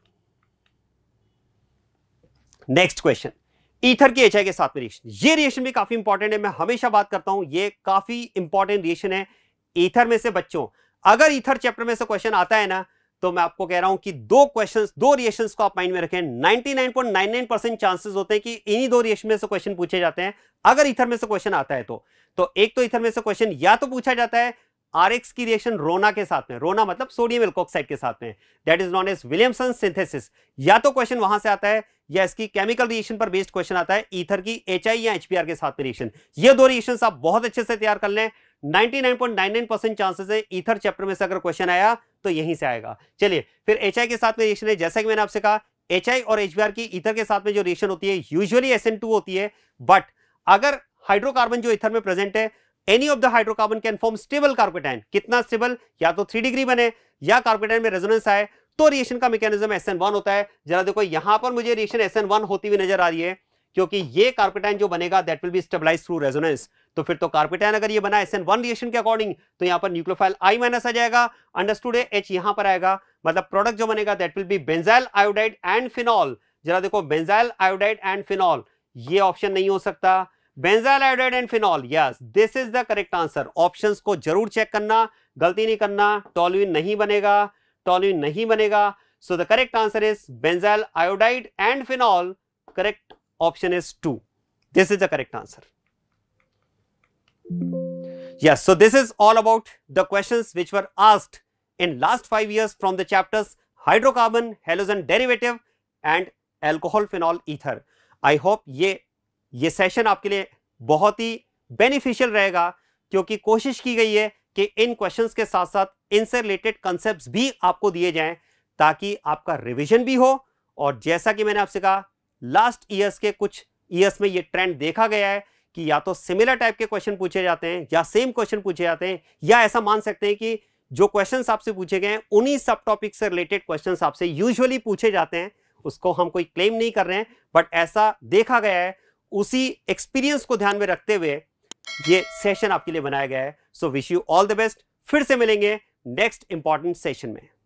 next question ether की एच के साथ में रिएक्शन ये रिएक्शन भी काफी इंपॉर्टेंट है मैं हमेशा बात करता हूं ये काफी इंपॉर्टेंट रिएक्शन है ईथर में से बच्चों अगर ईथर चैप्टर में से क्वेश्चन आता है ना तो मैं आपको कह रहा हूं कि दो क्वेश्चन दो रिएक्शन को आप माइंड में रखें 99.99 परसेंट चांसेस होते हैं कि इन्हीं दो रिएक्शन में से क्वेश्चन पूछे जाते हैं अगर इथर में से क्वेश्चन आता है तो तो एक तो इथर में से क्वेश्चन या तो पूछा जाता है आरएक्स की रिएक्शन रोना के साथ में रोना मतलब सोडियम एल्कोक्साइड के साथ में that is known as Williamson synthesis या तो क्वेश्चन वहां से आता है या इसकी केमिकल रिएक्शन पर बेस्ड क्वेश्चन आता है ईथर की एच या एच के साथ में रिएक्शन ये दो रिएक्शन आप बहुत अच्छे से तैयार कर लें 99.99 परसेंट चांसेस है ईथर चैप्टर में से अगर क्वेश्चन आया तो यहीं से आएगा चलिए फिर एच के साथ में रिएक्शन है जैसा कि मैंने आपसे कहा एच और एच की इथर के साथ में जो रिएक्शन होती है यूजली एस होती है बट अगर हाइड्रोकार्बन जो इथर में प्रेजेंट है any of the hydrocarbon can form stable carbocation कितना स्टेबल या तो थ्री डिग्री बने या कार्बोटाइन में रेजोनेंस आए तो रिएक्शन का मैकेनिज्म एस होता है जरा देखो यहां पर मुझे रिएक्शन एस होती हुई नजर आ रही है क्योंकि ये कार्पेटाइन जो बनेगा that will be stabilize through resonance तो फिर तो कार्पेटाइन अगर ये बना एस एन वन रिएक्शन के अकॉर्डिंग तो यहां पर न्यूक्लोफाइल आई माइनस आ जाएगा अंडरस्टूड है एच यहां पर आएगा मतलब प्रोडक्ट जो बनेगा that will be benzyl iodide and phenol जरा देखो बेंजाइल आयोडाइड एंड फिनॉल ये ऑप्शन नहीं हो सकता benzyl iodide and phenol yes this is the correct answer option को जरूर चेक करना गलती नहीं करना टॉल्यून नहीं बनेगा टॉल्यून नहीं बनेगा so the correct answer is benzyl iodide and phenol correct option is two this is the correct answer yes so this is all about the question which were asked in last five years from the chapters hydrocarbon halogen derivative and alcohol phenol ether I hope ये ये सेशन आपके लिए बहुत ही बेनिफिशियल रहेगा क्योंकि कोशिश की गई है कि इन क्वेश्चंस के साथ साथ इनसे रिलेटेड कॉन्सेप्ट्स भी आपको दिए जाएं ताकि आपका रिवीजन भी हो और जैसा कि मैंने आपसे कहा लास्ट ईयर्स के कुछ ईयर्स में ये ट्रेंड देखा गया है कि या तो सिमिलर टाइप के क्वेश्चन पूछे जाते हैं या सेम क्वेश्चन पूछे जाते हैं या ऐसा मान सकते हैं कि जो क्वेश्चन आपसे पूछे गए हैं उन्हीं सब टॉपिक से रिलेटेड क्वेश्चन आपसे यूजली पूछे जाते हैं उसको हम कोई क्लेम नहीं कर रहे हैं बट ऐसा देखा गया है उसी एक्सपीरियंस को ध्यान में रखते हुए ये सेशन आपके लिए बनाया गया है so wish you all the best फिर से मिलेंगे नेक्स्ट इंपॉर्टेंट सेशन में